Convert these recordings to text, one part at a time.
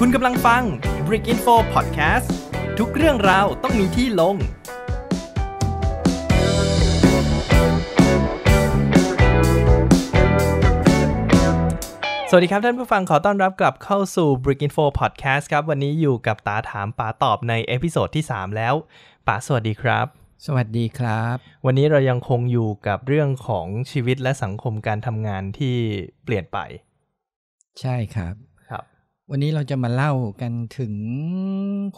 คุณกำลังฟัง Brick Info Podcast ทุกเรื่องราวต้องมีที่ลง สวัสดีครับ ท่านผู้ฟังขอต้อนรับกลับเข้าสู่ Brick Info Podcast ครับวันนี้อยู่กับตาถามป๋าตอบในเอพิโซดที่ 3 แล้วป๋าสวัสดีครับ สวัสดีครับ วันนี้เรายังคงอยู่กับเรื่องของชีวิตและสังคมการทำงานที่เปลี่ยนไป ใช่ครับวันนี้เราจะมาเล่ากันถึง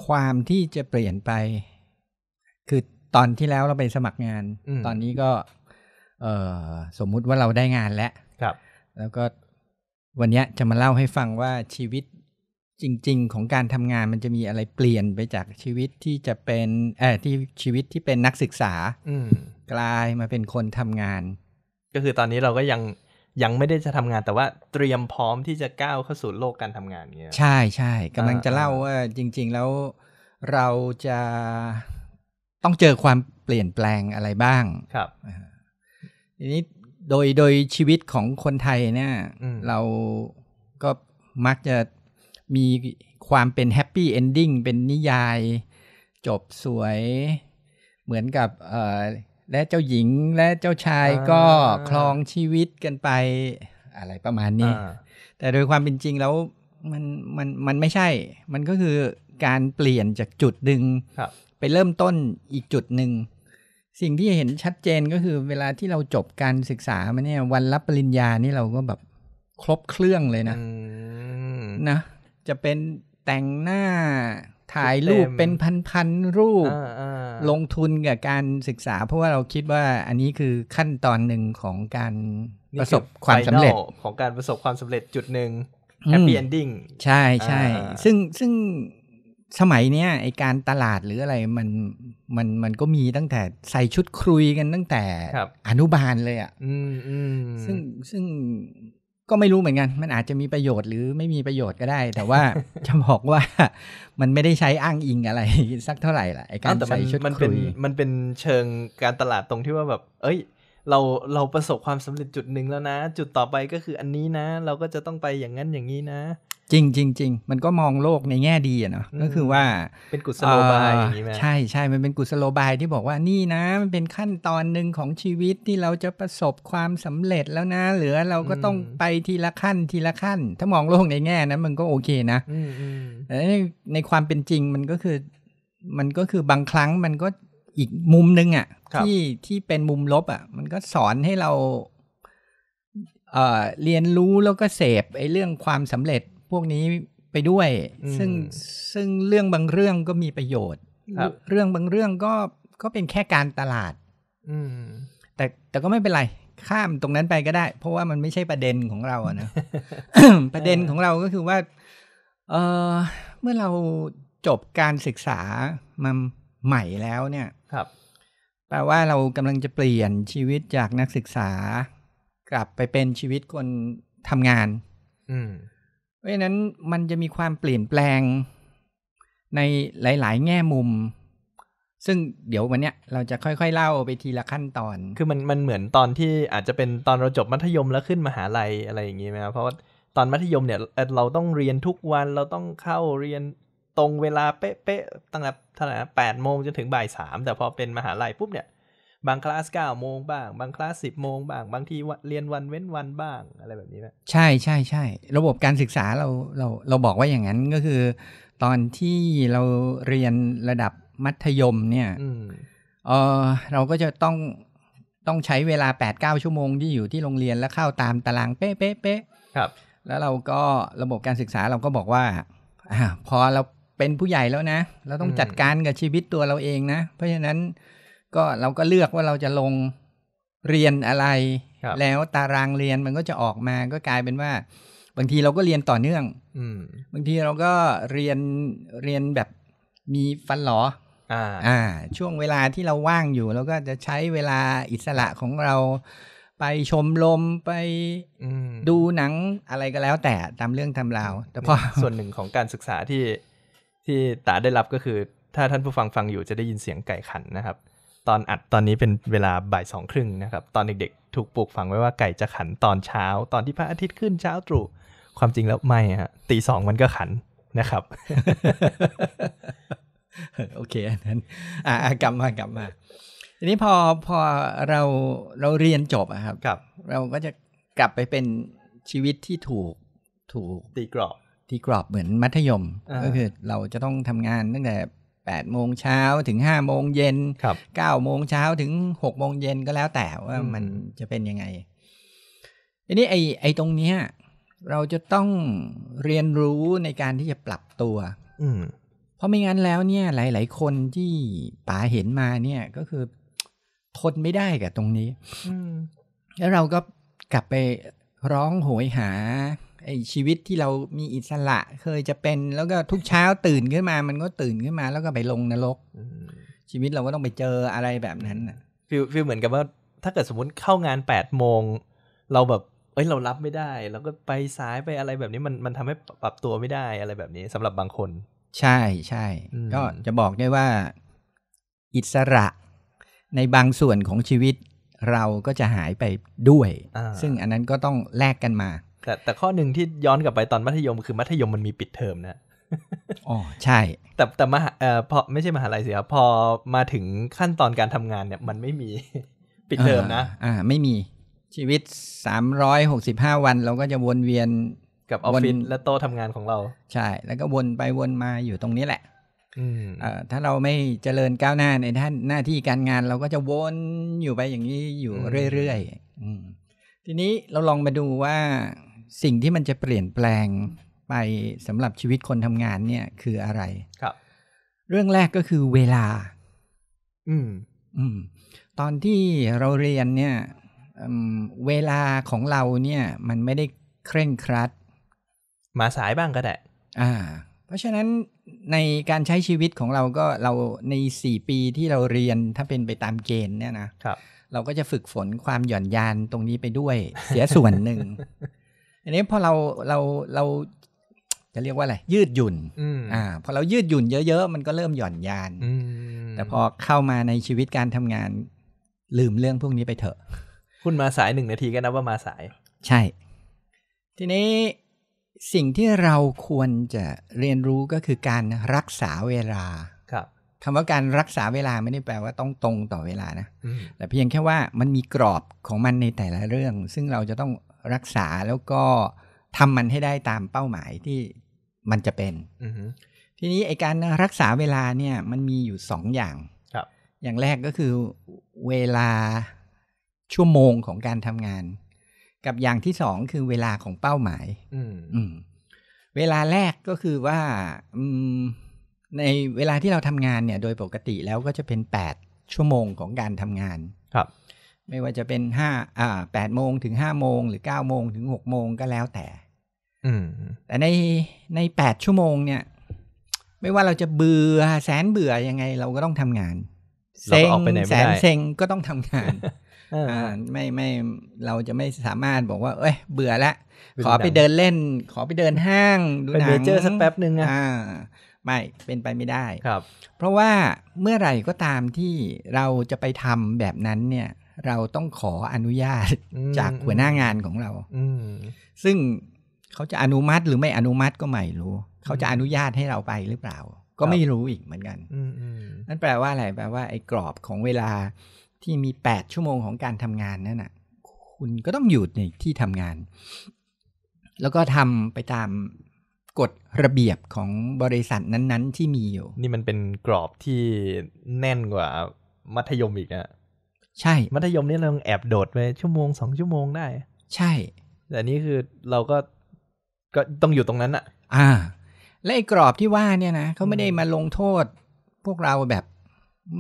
ความที่จะเปลี่ยนไป คือตอนที่แล้วเราไปสมัครงาน ตอนนี้ก็ เออสมมุติว่าเราได้งานแล้วครับ แล้วก็วันนี้จะมาเล่าให้ฟังว่าชีวิตจริงๆ ของการทำงาน มันจะมีอะไรเปลี่ยนไปจากชีวิตที่จะเป็นเออที่ชีวิตที่เป็นนักศึกษากลายมาเป็นคนทำงาน ก็คือตอนนี้เราก็ยังยังไม่ได้จะทำงาน แต่ว่าเตรียมพร้อมที่จะก้าวเข้าสู่โลกการทำงานเงี้ยใช่ใช่กำลังจะเล่าว่าจริง ๆ แล้วเราจะต้องเจอความเปลี่ยนแปลงอะไรบ้างครับทีนี้โดยโดยชีวิตของคนไทยเนี่ย เราก็มักจะมีความเป็นแฮปปี้เอนดิ้งเป็นนิยายจบสวยเหมือนกับและเจ้าหญิงและเจ้าชายก็คลองชีวิตกันไป อะไรประมาณนี้แต่โดยความเป็นจริงแล้วมันมันมันไม่ใช่ มันก็คือการเปลี่ยนจากจุดหนึ่งไปเริ่มต้นอีกจุดหนึ่งสิ่งที่เห็นชัดเจนก็คือ เวลาที่เราจบการศึกษามาเนี่ยวันรับปริญญานี่เราก็แบบครบเครื่องเลยนะนะ จะเป็นแต่งหน้าถ่ายรูปเป็นพันๆรูปลงทุนกับการศึกษา เพราะว่าเราคิดว่าอันนี้คือขั้นตอนหนึ่งของการประสบความสำเร็จของการประสบความสำเร็จจุดหนึ่งแฮปปี้เอนดิ้ง ใช่ใช่ ซึ่งซึ่งสมัยเนี้ยไอการตลาดหรืออะไรมันมันมันก็มีตั้งแต่ใส่ชุดครุยกันตั้งแต่อนุบาลเลยอะ่ะซึ่งซึ่งก็ไม่รู้เหมือนกัน มันอาจจะมีประโยชน์หรือไม่มีประโยชน์ก็ได้ แต่ว่าจะบอกว่ามันไม่ได้ใช้อ้างอิงอะไรสักเท่าไหร่ละไอการใส่ชุดมันเป็นมันเป็นเชิงการตลาดตรงที่ว่าแบบ เอ้ย เราเราประสบความสำเร็จจุดหนึ่งแล้วนะ จุดต่อไปก็คืออันนี้นะ เราก็จะต้องไปอย่างนั้นอย่างนี้นะจริงจริงจริงมันก็มองโลกในแง่ดีอะเนาะก็คือว่าเป็นกุศโลบายอย่างนี้ไหมใช่ใช่มันเป็นกุศโลบายที่บอกว่านี่นะมันเป็นขั้นตอนหนึ่งของชีวิตที่เราจะประสบความสำเร็จแล้วนะ เหลือ เราก็ต้องไปทีละขั้นทีละขั้น ถ้ามองโลกในแง่นั้นมันก็โอเคนะแต่ในความเป็นจริงมันก็คือ มันก็คือบางครั้งมันก็อีกมุมนึงอะ่ะที่ที่เป็นมุมลบอะ่ะ มันก็สอนให้เรา เออ่เรียนรู้แล้วก็เสพไอ้เรื่องความสำเร็จพวกนี้ไปด้วย ซึ่งซึ่งเรื่องบางเรื่องก็มีประโยชน์ เรื่องบางเรื่องก็ก็เป็นแค่การตลาดแต่แต่ก็ไม่เป็นไร ข้ามตรงนั้นไปก็ได้ เพราะว่ามันไม่ใช่ประเด็นของเราเนะประเด็นของเราก็คือว่าเออเมื่อเราจบการศึกษามาใหม่แล้วเนี่ย ครับ แปลว่าเรากำลังจะเปลี่ยนชีวิตจากนักศึกษา กลับไปเป็นชีวิตคนทำงานเพราะฉะนั้นมันจะมีความเปลี่ยนแปลงในหลายๆแง่มุม ซึ่งเดี๋ยววันเนี้ยเราจะค่อยๆเล่าไปทีละขั้นตอน คือมันมันเหมือนตอนที่อาจจะเป็นตอนเราจบมัธยมแล้วขึ้นมหาลัยอะไรอย่างงี้ไหมครับเพราะว่าตอนมัธยมเนี่ยเราต้องเรียนทุกวันเราต้องเข้าเรียนตรงเวลาเป๊ะๆตั้งแต่ตั้งแต่แปดโมงจนถึงบ่ายสามแต่พอเป็นมหาลัยปุ๊บเนี่ยบางคลาสเก้าโมงบ้างบางคลาสสิบโมงบ้าง บางที เรียนวันเว้นวันบ้าง อะไรแบบนี้ไหมใช่ใช่ใช่ระบบการศึกษาเราเราเราบอกว่าอย่างนั้นก็คือ ตอนที่เราเรียนระดับมัธยมเนี่ยเออเราก็จะต้องต้องใช้เวลา8ปดเก้าชั่วโมงที่อยู่ที่โรงเรียนแล้วเข้าตามตารางเป๊ะเป๊ะเป๊ะครับ แล้วเราก็ระบบการศึกษาเราก็บอกว่าอาพอเราเป็นผู้ใหญ่แล้วนะเราต้องจัดการกับชีวิตตัวเราเองนะเพราะฉะนั้นก็เราก็เลือกว่าเราจะลงเรียนอะไรรแล้วตารางเรียนมันก็จะออกมาก็กลายเป็นว่าบางทีเราก็เรียนต่อเนื่องอบางทีเราก็เรียนเรียนแบบมีฟันหลอออ่า ช่วงเวลาที่เราว่างอยู่เราก็จะใช้เวลาอิสระของเรา ไปชมลมไปดูหนังอะไรก็แล้วแต่ตามเรื่องทำราวแต่พอส่วนหนึ่งของการศึกษาที่ที่ตาได้รับก็คือ ถ้าท่านผู้ฟังฟังอยู่จะได้ยินเสียงไก่ขันนะครับตอนอัดตอนนี้เป็นเวลาบ่ายสองครึ่งนะครับ ตอนเด็กๆ ถูกปลูกฝังไว้ว่าไก่จะขันตอนเช้า ตอนที่พระอาทิตย์ขึ้นเช้าตรู่ความจริงแล้วไม่ฮะตีสองมันก็ขันนะครับโอเคอันนั้นอ่ากลับมากลับมา ทีนี้พอพอเราเราเรียนจบอะครับครับเราก็จะกลับไปเป็นชีวิตที่ถูกถูกตีกรอบตีกรอบเหมือนมัธยมก็คือ เราจะต้องทำงานตั้งแต่8โมงเช้าถึง5โมงเย็น9โมงเช้าถึง6โมงเย็นก็แล้วแต่ว่ามันจะเป็นยังไงทีนี้ ไอ้ไอ้ตรงเนี้ยเราจะต้องเรียนรู้ในการที่จะปรับตัว อืเพราะไม่งั้นแล้วเนี่ย หลาย ๆ คนที่ป๋าเห็นมาเนี่ย ก็คือ ทนไม่ได้กับตรงนี้แล้วเราก็กลับไปร้องโหยหาไอชีวิตที่เรามีอิสระ เคยจะเป็น แล้วก็ทุกเช้าตื่นขึ้นมา มันก็ตื่นขึ้นมา แล้วก็ไปลงนรก ชีวิตเราก็ต้องไปเจออะไรแบบนั้นฟิลฟิลเหมือนกับว่า ถ้าเกิดสมมติเข้างานแปดโมงเราแบบเอ้ย เรารับไม่ได้เราก็ไปสายไปอะไรแบบนี้มันมันทำให้ปรับตัวไม่ได้อะไรแบบนี้สำหรับบางคน ใช่ใช่ก็จะบอกได้ว่า อิสระในบางส่วนของชีวิต เราก็จะหายไปด้วย ซึ่งอันนั้นก็ต้องแลกกันมาแต่แต่ข้อหนึ่งที่ย้อนกลับไปตอนมัธยม คือมัธยมมันมีปิดเทอมนะอ๋อใช่ แต่แต่มหาเอ่อพอไม่ใช่มหาลัยสิครับ พอมาถึงขั้นตอนการทำงานเนี่ยมันไม่มีปิดเทอมนะอ่าไม่มีชีวิตสามร้อยหกสิบห้าวันเราก็จะวนเวียนกับ ออฟฟิศและโต๊ะทำงานของเรา ใช่ แล้วก็วนไปวนมาอยู่ตรงนี้แหละถ้าเราไม่เจริญก้าวหน้าในท่านหน้าที่การงานเราก็จะวนอยู่ไปอย่างนี้อยู่เรื่อยๆทีนี้เราลองมาดูว่าสิ่งที่มันจะเปลี่ยนแปลงไปสำหรับชีวิตคนทำงาน เนี่ยคืออะไร ครับ เรื่องแรกก็คือเวลา อืม อืม ตอนที่เราเรียนเนี่ยเวลาของเราเนี่ย มันไม่ได้เคร่งครัด มาสายบ้างก็ได้อ่า เพราะฉะนั้นในการใช้ชีวิตของเราก็เราในสี่ปีที่เราเรียนถ้าเป็นไปตามเกณฑ์เนี่ยนะครับ เราก็จะฝึกฝนความหย่อนยานตรงนี้ไปด้วย เสียส่วนหนึ่งอันนี้พอเราเราเราจะเรียกว่าอะไรยืดหยุ่นอ่าพอเรายืดหยุ่นเยอะ ๆ มันก็เริ่มหย่อนยานแต่พอเข้ามาในชีวิตการทำงานลืมเรื่องพวกนี้ไปเถอะ คุณมาสายหนึ่งนาทีก็นับว่ามาสาย ใช่ ทีนี้สิ่งที่เราควรจะเรียนรู้ก็คือการรักษาเวลา ครับคำว่าการรักษาเวลาไม่ได้แปลว่าต้องตรงต่อเวลานะแต่เพียงแค่ว่ามันมีกรอบของมันในแต่ละเรื่อง ซึ่งเราจะต้องรักษาแล้วก็ทำมันให้ได้ตามเป้าหมายที่มันจะเป็นทีนี้ไอการรักษาเวลาเนี่ยมันมีอยู่สองอย่างอย่างแรกก็คือเวลาชั่วโมงของการทำงาน กับอย่างที่สองคือเวลาของเป้าหมายเวลาแรกก็คือว่าในเวลาที่เราทำงานเนี่ย โดยปกติแล้วก็จะเป็นแปดชั่วโมงของการทำงานครับไม่ว่าจะเป็นห้าอ่าแปดโมงถึงห้าโมงหรือเก้าโมงถึงหกโมงก็แล้วแต่แต่ในในแปดชั่วโมงเนี่ย ไม่ว่าเราจะเบื่อแสนเบื่อยังไงเราก็ต้องทำงานเซ็งแสนเซ็งก็ต้องทำงานอ่าไม่ไม่เราจะไม่สามารถบอกว่า เอ้ยเบื่อละขอไปเดินเล่น ขอไปเดินห้างดูหนังเป็นเจอสักแป๊บหนึ่งอ่าไม่เป็นไปไม่ได้ครับ เพราะว่าเมื่อไหร่ก็ตามที่เราจะไปทำแบบนั้นเนี่ยเราต้องขออนุญาตจากหัวหน้างานของเราซึ่งเขาจะอนุมัติหรือไม่อนุมัติก็ไม่รู้ เขาจะอนุญาตให้เราไปหรือเปล่า ก็ไม่รู้อีกเหมือนกัน นั่นแปลว่าอะไรแปลว่าไอ้กรอบของเวลาที่มีแปดชั่วโมงของการทำงานนั่นน่ะ คุณก็ต้องอยู่ในที่ทำงาน แล้วก็ทำไปตามกฎระเบียบของบริษัทนั้นๆที่มีอยู่ นี่มันเป็นกรอบที่แน่นกว่า มัธยมอีกนะใช่ มัธยมนี่เราแอบโดดไปชั่วโมงสองชั่วโมงได้ ใช่ แต่นี่คือเราก็ก็ต้องอยู่ตรงนั้นอะอ่า และไอ้กรอบที่ว่าเนี่ยนะเขาไม่ได้มาลงโทษ พวกเราแบบ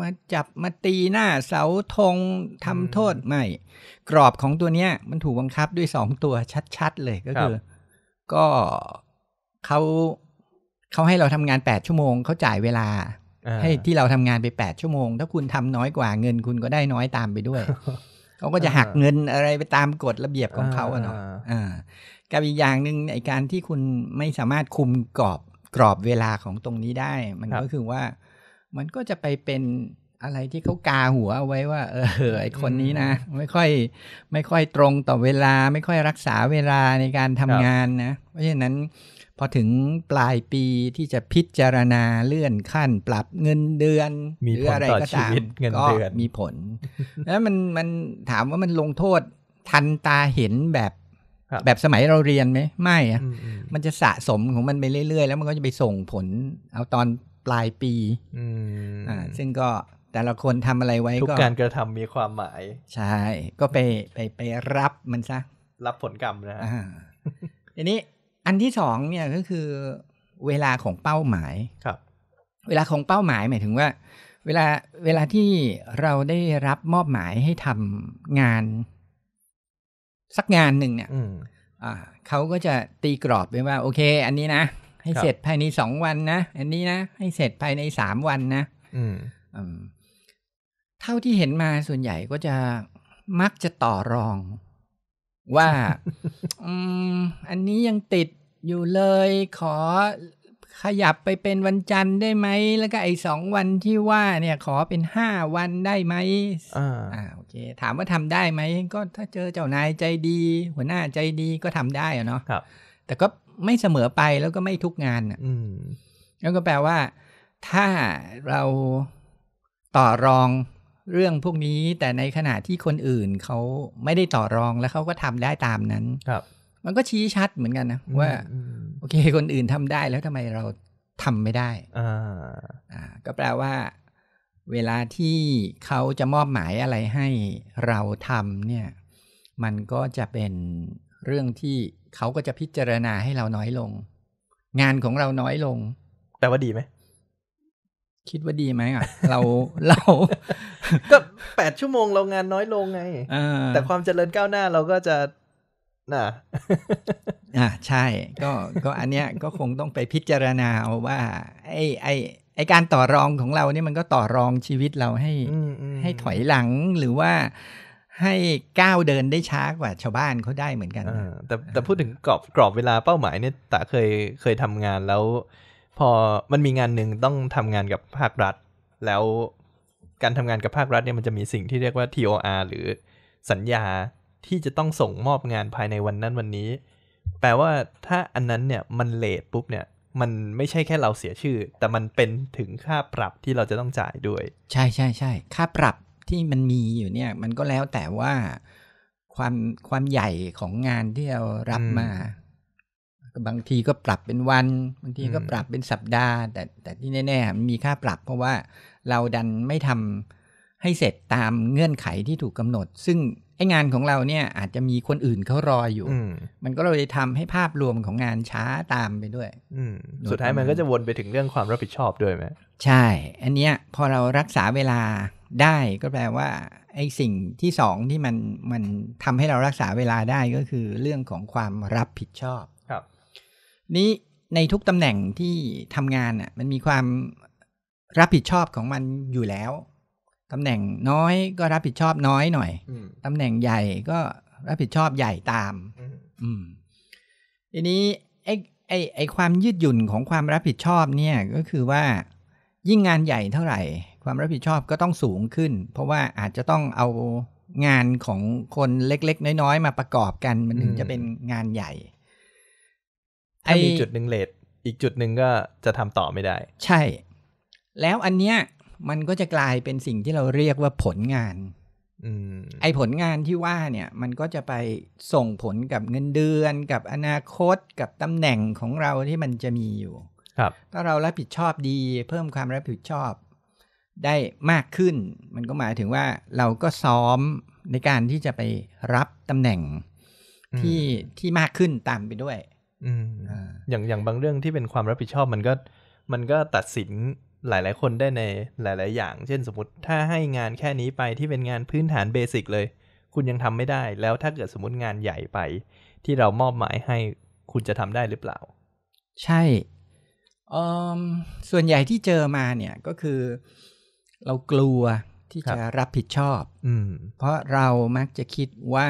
มาจับมาตีหน้าเสาธงทำโทษไม่ กรอบของตัวเนี้ย มันถูกบังคับด้วยสองตัวชัดๆเลยก็คือ ก็เขาเขาให้เราทำงานแปดชั่วโมงเขาจ่ายเวลาให้ที่เราทำงานไปแปดชั่วโมง ถ้าคุณทำน้อยกว่าเงินคุณก็ได้น้อยตามไปด้วยเขาก็จะหักเงินอะไรไปตามกฎระเบียบของเขาอะเนาะกับอีกอย่างหนึ่งในการที่คุณไม่สามารถคุมกรอบกรอบเวลาของตรงนี้ได้ มันก็คือว่า มันก็จะไปเป็นอะไรที่เขากาหัวเอาไว้ว่า เออไอคนนี้นะไม่ค่อย ไม่ค่อยตรงต่อเวลาไม่ค่อยรักษาเวลาในการทำงานนะ เพราะฉะนั้นพอถึงปลายปีที่จะพิจารณาเลื่อนขั้นปรับเงินเดือนหรืออะไรก็ตามก็มีผล แล้วมันมันถามว่ามันลงโทษทันตาเห็นแบบ แบบสมัยเราเรียนไหมไม่อะมันจะสะสมของมันไปเรื่อยๆแล้วมันก็จะไปส่งผล เอาตอนปลายปีอ่าซึ่งก็แต่ละคนทำอะไรไว้ก็ ทุกการกระทำมีความหมายใช่ก็ไปไปไปรับมันซะรับผลกรรมนะฮะทีนี้อันที่สองเนี่ยก็คือเวลาของเป้าหมายครับ เวลาของเป้าหมายหมายถึงว่า เวลาเวลาที่เราได้รับมอบหมายให้ทำงาน สักงานหนึ่งเนี่ยเขาก็จะตีกรอบไว้ว่าโอเค อันนี้นะ ให้เสร็จภายในสองวันนะอันนี้นะให้เสร็จภายในสามวันนะเท่าที่เห็นมาส่วนใหญ่ก็จะมักจะต่อรองว่า อืม อันนี้ยังติดอยู่เลย ขอขยับไปเป็นวันจันทร์ได้ไหม แล้วก็ไอ้สองวันที่ว่า เนี่ย ขอเป็นห้าวันได้ไหมอ่า โอเค ถามว่าทำได้ไหม ก็ถ้าเจอเจ้านายใจดี หัวหน้าใจดีก็ทำได้อะเนาะ ครับ แต่ก็ไม่เสมอไปแล้วก็ไม่ทุกงานอ่ะแล้วก็แปลว่าถ้าเราต่อรองเรื่องพวกนี้แต่ในขณะที่คนอื่น เขาไม่ได้ต่อรองแล้วเขาก็ทำได้ตามนั้น ครับ มันก็ชี้ชัดเหมือนกันนะว่า โอเค คนอื่นทำได้แล้วทำไมเราทำไม่ได้อ่าอ่า ก็แปลว่า เวลาที่เขาจะมอบหมายอะไรให้เราทำ เนี่ย มันก็จะเป็นเรื่องที่เขาก็จะพิจารณาให้เราน้อยลง งานของเราน้อยลงแต่ว่าดีไหมคิดว่าดีไหมอ่ะเราเราก็แปดชั่วโมงเรางานน้อยลงไงแต่ความเจริญก้าวหน้าเราก็จะน่ะอ่าใช่ ก็ก็อันเนี้ย ก็คงต้องไปพิจารณาเอาว่า ไอ้ไอ้ไอการต่อรองของเราเนี่ยมันก็ต่อรองชีวิตเราให้ให้ถอยหลังหรือว่าให้ก้าวเดินได้ช้ากว่า ชาวบ้านเขาได้เหมือนกันแต่แต่พูดถึงกรอบกรอบเวลาเป้าหมายเนี่ยตาเคยเคยทำงานแล้วพอมันมีงานหนึ่งต้องทำงานกับภาครัฐ แล้วการทำงานกับภาครัฐเนี่ยมันจะมีสิ่งที่เรียกว่า TOR หรือ สัญญาที่จะต้องส่งมอบงานภายในวันนั้นวันนี้ แปลว่าถ้าอันนั้นเนี่ยมันเลทปุ๊บเนี่ยมันไม่ใช่แค่เราเสียชื่อ แต่มันเป็นถึงค่าปรับที่เราจะต้องจ่ายด้วย ใช่ใช่ใช่ค่าปรับที่มันมีอยู่เนี่ยมันก็แล้วแต่ว่า ความความใหญ่ของงานที่เรารับมาบางทีก็ปรับเป็นวัน บางทีก็ปรับเป็นสัปดาห์ แต่แต่ที่แน่ๆมันมีค่าปรับเพราะว่า เราดันไม่ทำให้เสร็จตามเงื่อนไขที่ถูกกาหนด ซึ่งไองานของเราเนี่ยอาจจะมีคนอื่นเขารออยู่ มันก็เลยทำให้ภาพรวมของงานช้าตามไปด้วยอืสุดท้ายมันก็จะวนไปถึงเรื่องความรับผิดชอบด้วยไหมใช่ อันเนี้ยพอเรารักษาเวลาได้ก็แปลว่าไอสิ่งที่สองที่มันมันทำให้เรารักษาเวลาได้ก็คือเรื่องของความรับผิดชอบนี้ในทุกตำแหน่งที่ทำงานอ่ะ มันมีความรับผิดชอบของมันอยู่แล้ว ตำแหน่งน้อยก็รับผิดชอบน้อยหน่อย ตำแหน่งใหญ่ก็รับผิดชอบใหญ่ตาม อืมทีนี้ไอ้ไอ้ไอ้ความยืดหยุ่นของความรับผิดชอบเนี่ย ก็คือว่ายิ่งงานใหญ่เท่าไหร่ ความรับผิดชอบก็ต้องสูงขึ้น เพราะว่าอาจจะต้องเอางานของคนเล็กๆน้อยๆมาประกอบกัน มันถึงจะเป็นงานใหญ่ถ้ามีจุดหนึ่งเลทอีกจุดหนึ่งก็จะทำต่อไม่ได้ ใช่ แล้วอันเนี้ย มันก็จะกลายเป็นสิ่งที่เราเรียกว่าผลงานอไอผลงานที่ว่าเนี่ย มันก็จะไปส่งผลกับเงินเดือนกับอนาคตกับตำแหน่งของเราที่มันจะมีอยู่ ครับ ถ้าเรารับผิดชอบดีเพิ่มความรับผิดชอบได้มากขึ้น มันก็หมายถึงว่าเราก็ซ้อมในการที่จะไปรับตำแหน่งที่ที่มากขึ้นตามไปด้วยอย่างอย่างบางเรื่องที่เป็นความรับผิดชอบมันก็ มันก็ตัดสินหลายๆคนได้ในหลายๆ อย่าง เช่นสมมติถ้าให้งานแค่นี้ไปที่เป็นงานพื้นฐานเบสิกเลย คุณยังทำไม่ได้แล้วถ้าเกิดสมมติงานใหญ่ไป ที่เรามอบหมายให้คุณจะทำได้หรือเปล่า ใช่ ส่วนใหญ่ที่เจอมาเนี่ยก็คือ เรากลัวที่จะรับผิดชอบ อืเพราะเรามักจะคิดว่า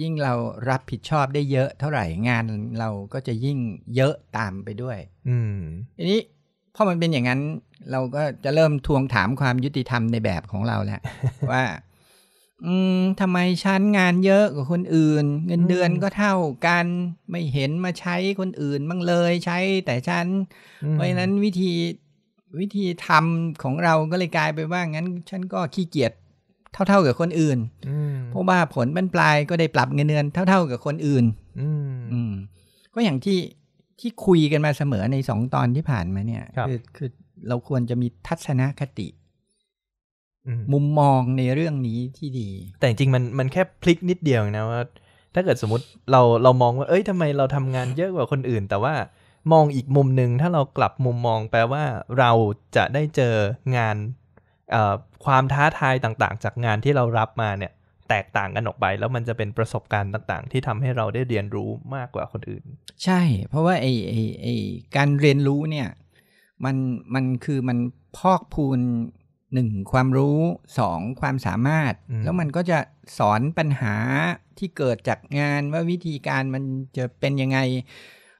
ยิ่งเรารับผิดชอบได้เยอะเท่าไหร่งานเราก็จะยิ่งเยอะตามไปด้วย อืมทีนี้พอมันเป็นอย่างนั้น เราก็จะเริ่มทวงถามความยุติธรรมในแบบของเราแหละว่า อืมทำไมชั้นงานเยอะกว่าคนอื่น เงินเดือนก็เท่ากัน ไม่เห็นมาใช้คนอื่นบ้างเลยใช้ แต่ชั้นเพราะฉะนั้นวิธีวิธีทำของเราก็เลยกลายไปว่างั้นฉันก็ขี้เกียจเท่าๆกับคนอื่นเพราะว่าผลบรรปลายก็ได้ปรับเงินเดือนเท่า ๆกับคนอื่นก็อย่างที่ที่คุยกันมาเสมอในสองตอนที่ผ่านมาเนี่ยคือคือเราควรจะมีทัศนคติมุมมองในเรื่องนี้ที่ดี แต่จริงมันมันแค่พลิกนิดเดียวนะว่า ถ้าเกิดสมมติเราเรามองว่า เอ้ยทำไมเราทำงานเยอะกว่าคนอื่น แต่ว่ามองอีกมุมหนึ่งถ้าเรากลับมุมมองแปลว่าเราจะได้เจองานความท้าทายต่างๆจากงานที่เรารับมาเนี่ยแตกต่างกันออกไป แล้วมันจะเป็นประสบการณ์ต่างๆ ที่ทำให้เราได้เรียนรู้มากกว่าคนอื่น ใช่ เพราะว่าไอ้ไอ้ไอ้การเรียนรู้เนี่ยมันมันคือมันพอกพูนหนึ่งความรู้สองความสามารถ แล้วมันก็จะสอนปัญหาที่เกิดจากงานว่าวิธีการมันจะเป็นยังไง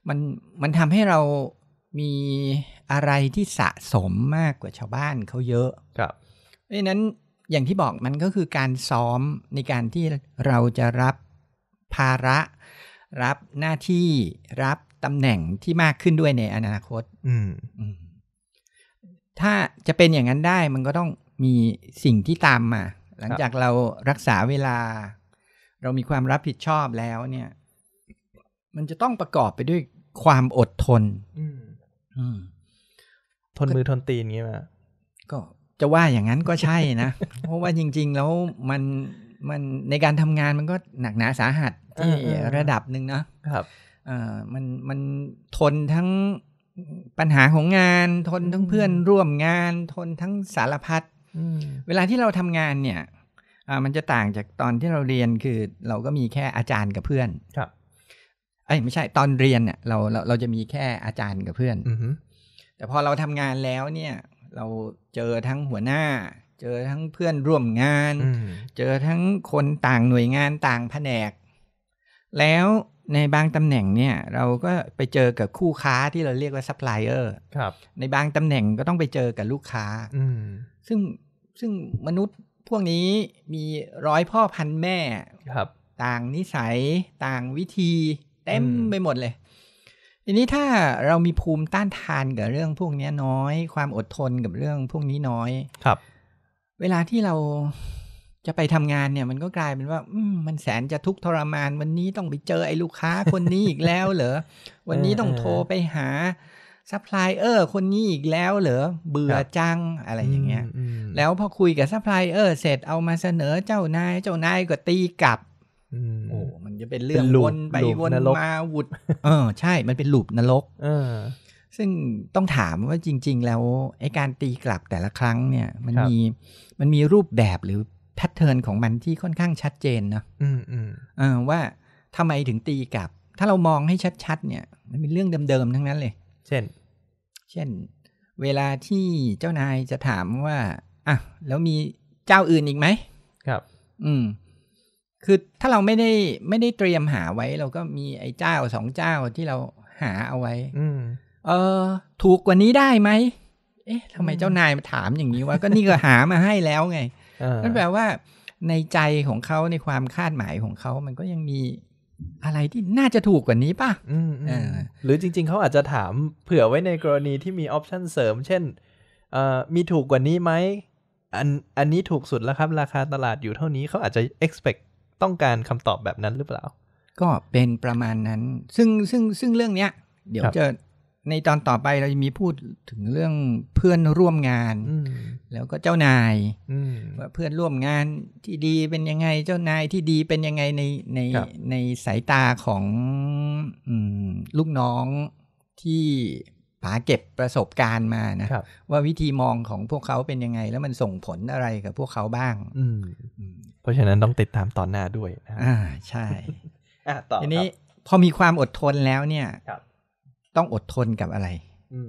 มันมันทำให้เรามีอะไรที่สะสมมากกว่าชาวบ้านเขาเยอะครับพราะนั้นอย่างที่บอกมันก็คือการซ้อมในการที่เราจะรับภาระ รับหน้าที่รับตำแหน่งที่มากขึ้นด้วยในอนาคตถ้าจะเป็นอย่างนั้นได้มันก็ต้องมีสิ่งที่ตามมา หลังจากเรารักษาเวลา เรามีความรับผิดชอบแล้ว เนี่ย มันจะต้องประกอบไปด้วยความอดทนทนมือทนตีนงี้มาก็จะว่าอย่างนั้นก็ใช่นะ เพราะว่าจริง ๆ แล้วมันมันในการทำงานมันก็หนักหนาสาหัสที่ระดับหนึ่งนะครับมันมันทนทั้งปัญหาของงานทนทั้งเพื่อนร่วมงานทนทั้งสารพัดเวลาที่เราทำงานเนี่ยมันจะต่างจากตอนที่เราเรียนคือ เราก็มีแค่อาจารย์กับเพื่อน ครับเอ้ยไม่ใช่ตอนเรียนเนี่ยเราเราเราจะมีแค่อาจารย์กับเพื่อนอแต่พอเราทำงานแล้วเนี่ยเราเจอทั้งหัวหน้า เจอทั้งเพื่อนร่วมงาน เจอทั้งคนต่างหน่วยงานต่างแผนก แล้วในบางตำแหน่งเนี่ย เราก็ไปเจอกับคู่ค้าที่เราเรียกว่าซัพพลายเออร์ในบางตำแหน่งก็ต้องไปเจอกับลูกค้า ซึ่งซึ่งมนุษย์พวกนี้มีร้อยพ่อพันแม่ต่างนิสัยต่างวิธีเต็มไปหมดเลยทีนี้ถ้าเรามีภูมิต้านทานกับเรื่องพวกนี้น้อย ความอดทนกับเรื่องพวกนี้น้อย ครับ เวลาที่เราจะไปทำงานเนี่ย มันก็กลายเป็นว่า อืมันแสนจะทุกข์ทรมาน วันนี้ต้องไปเจอไอ้ลูกค้าคนนี้อีกแล้วเหรอ วันนี้ต้องโทรไปหาซัพพลายเออร์คนนี้อีกแล้วเหรอ เบื่อจังอะไรอย่างเงี้ยแล้วพอคุยกับซัพพลายเออร์เสร็จเอามาเสนอเจ้านายเจ้านายก็ตีกลับโอ้จะเป็นเรื่องวนไปวนมาวุดเออใช่ มันเป็นลูปนรก เออ ซึ่งต้องถามว่าจริง ๆ แล้วไอ้การตีกลับแต่ละครั้งเนี่ย มันมีมันมีรูปแบบหรือแพทเทิร์นของมันที่ค่อนข้างชัดเจนนะอืมอืมอ่าว่าทำไมถึงตีกลับ ถ้าเรามองให้ชัดๆเนี่ย มันเป็นเรื่องเดิมๆทั้งนั้นเลย เช่น เช่นเวลาที่เจ้านายจะถามว่าอ่ะแล้วมีเจ้าอื่นอีกไหม ครับ อืมคือถ้าเราไม่ได้ไม่ได้เตรียมหาไว้เราก็มีไอ้เจ้าสองเจ้าที่เราหาเอาไว้ อืเออถูกกว่านี้ได้ไหม เอ๊ะทำไมเจ้านายมาถามอย่างนี้วะก็นี่ก็หามาให้แล้วไงนั่นแปลว่าในใจของเขาในความคาดหมายของเขามันก็ยังมีอะไรที่น่าจะถูกกว่านี้ป่ะอืมหรือจริงๆเขาอาจจะถามเผื่อไว้ในกรณีที่มีออปชันเสริมเช่นเออมีถูกกว่านี้ไหมอันอันนี้ถูกสุดแล้วครับ ราคาตลาดอยู่เท่านี้เขาอาจจะ expect ต้องการคำตอบแบบนั้นหรือเปล่า ก็เป็นประมาณนั้น ซึ่งซึ่งซึ่งเรื่องเนี้ย เดี๋ยวจะในตอนต่อไปเราจะมีพูดถึงเรื่องเพื่อนร่วมงานแล้วก็เจ้านายว่าเพื่อนร่วมงานที่ดีเป็นยังไง เจ้านายที่ดีเป็นยังไงในในในสายตาของลูกน้องที่ผาเก็บประสบการณ์มานะว่าวิธีมองของพวกเขาเป็นยังไง แล้วมันส่งผลอะไรกับพวกเขาบ้างเพราะฉะนั้นต้องติดตามตอนหน้าด้วยนะอ่า ใช่ออ่่ตทีนี้พอมีความอดทนแล้วเนี่ยต้องอดทนกับอะไร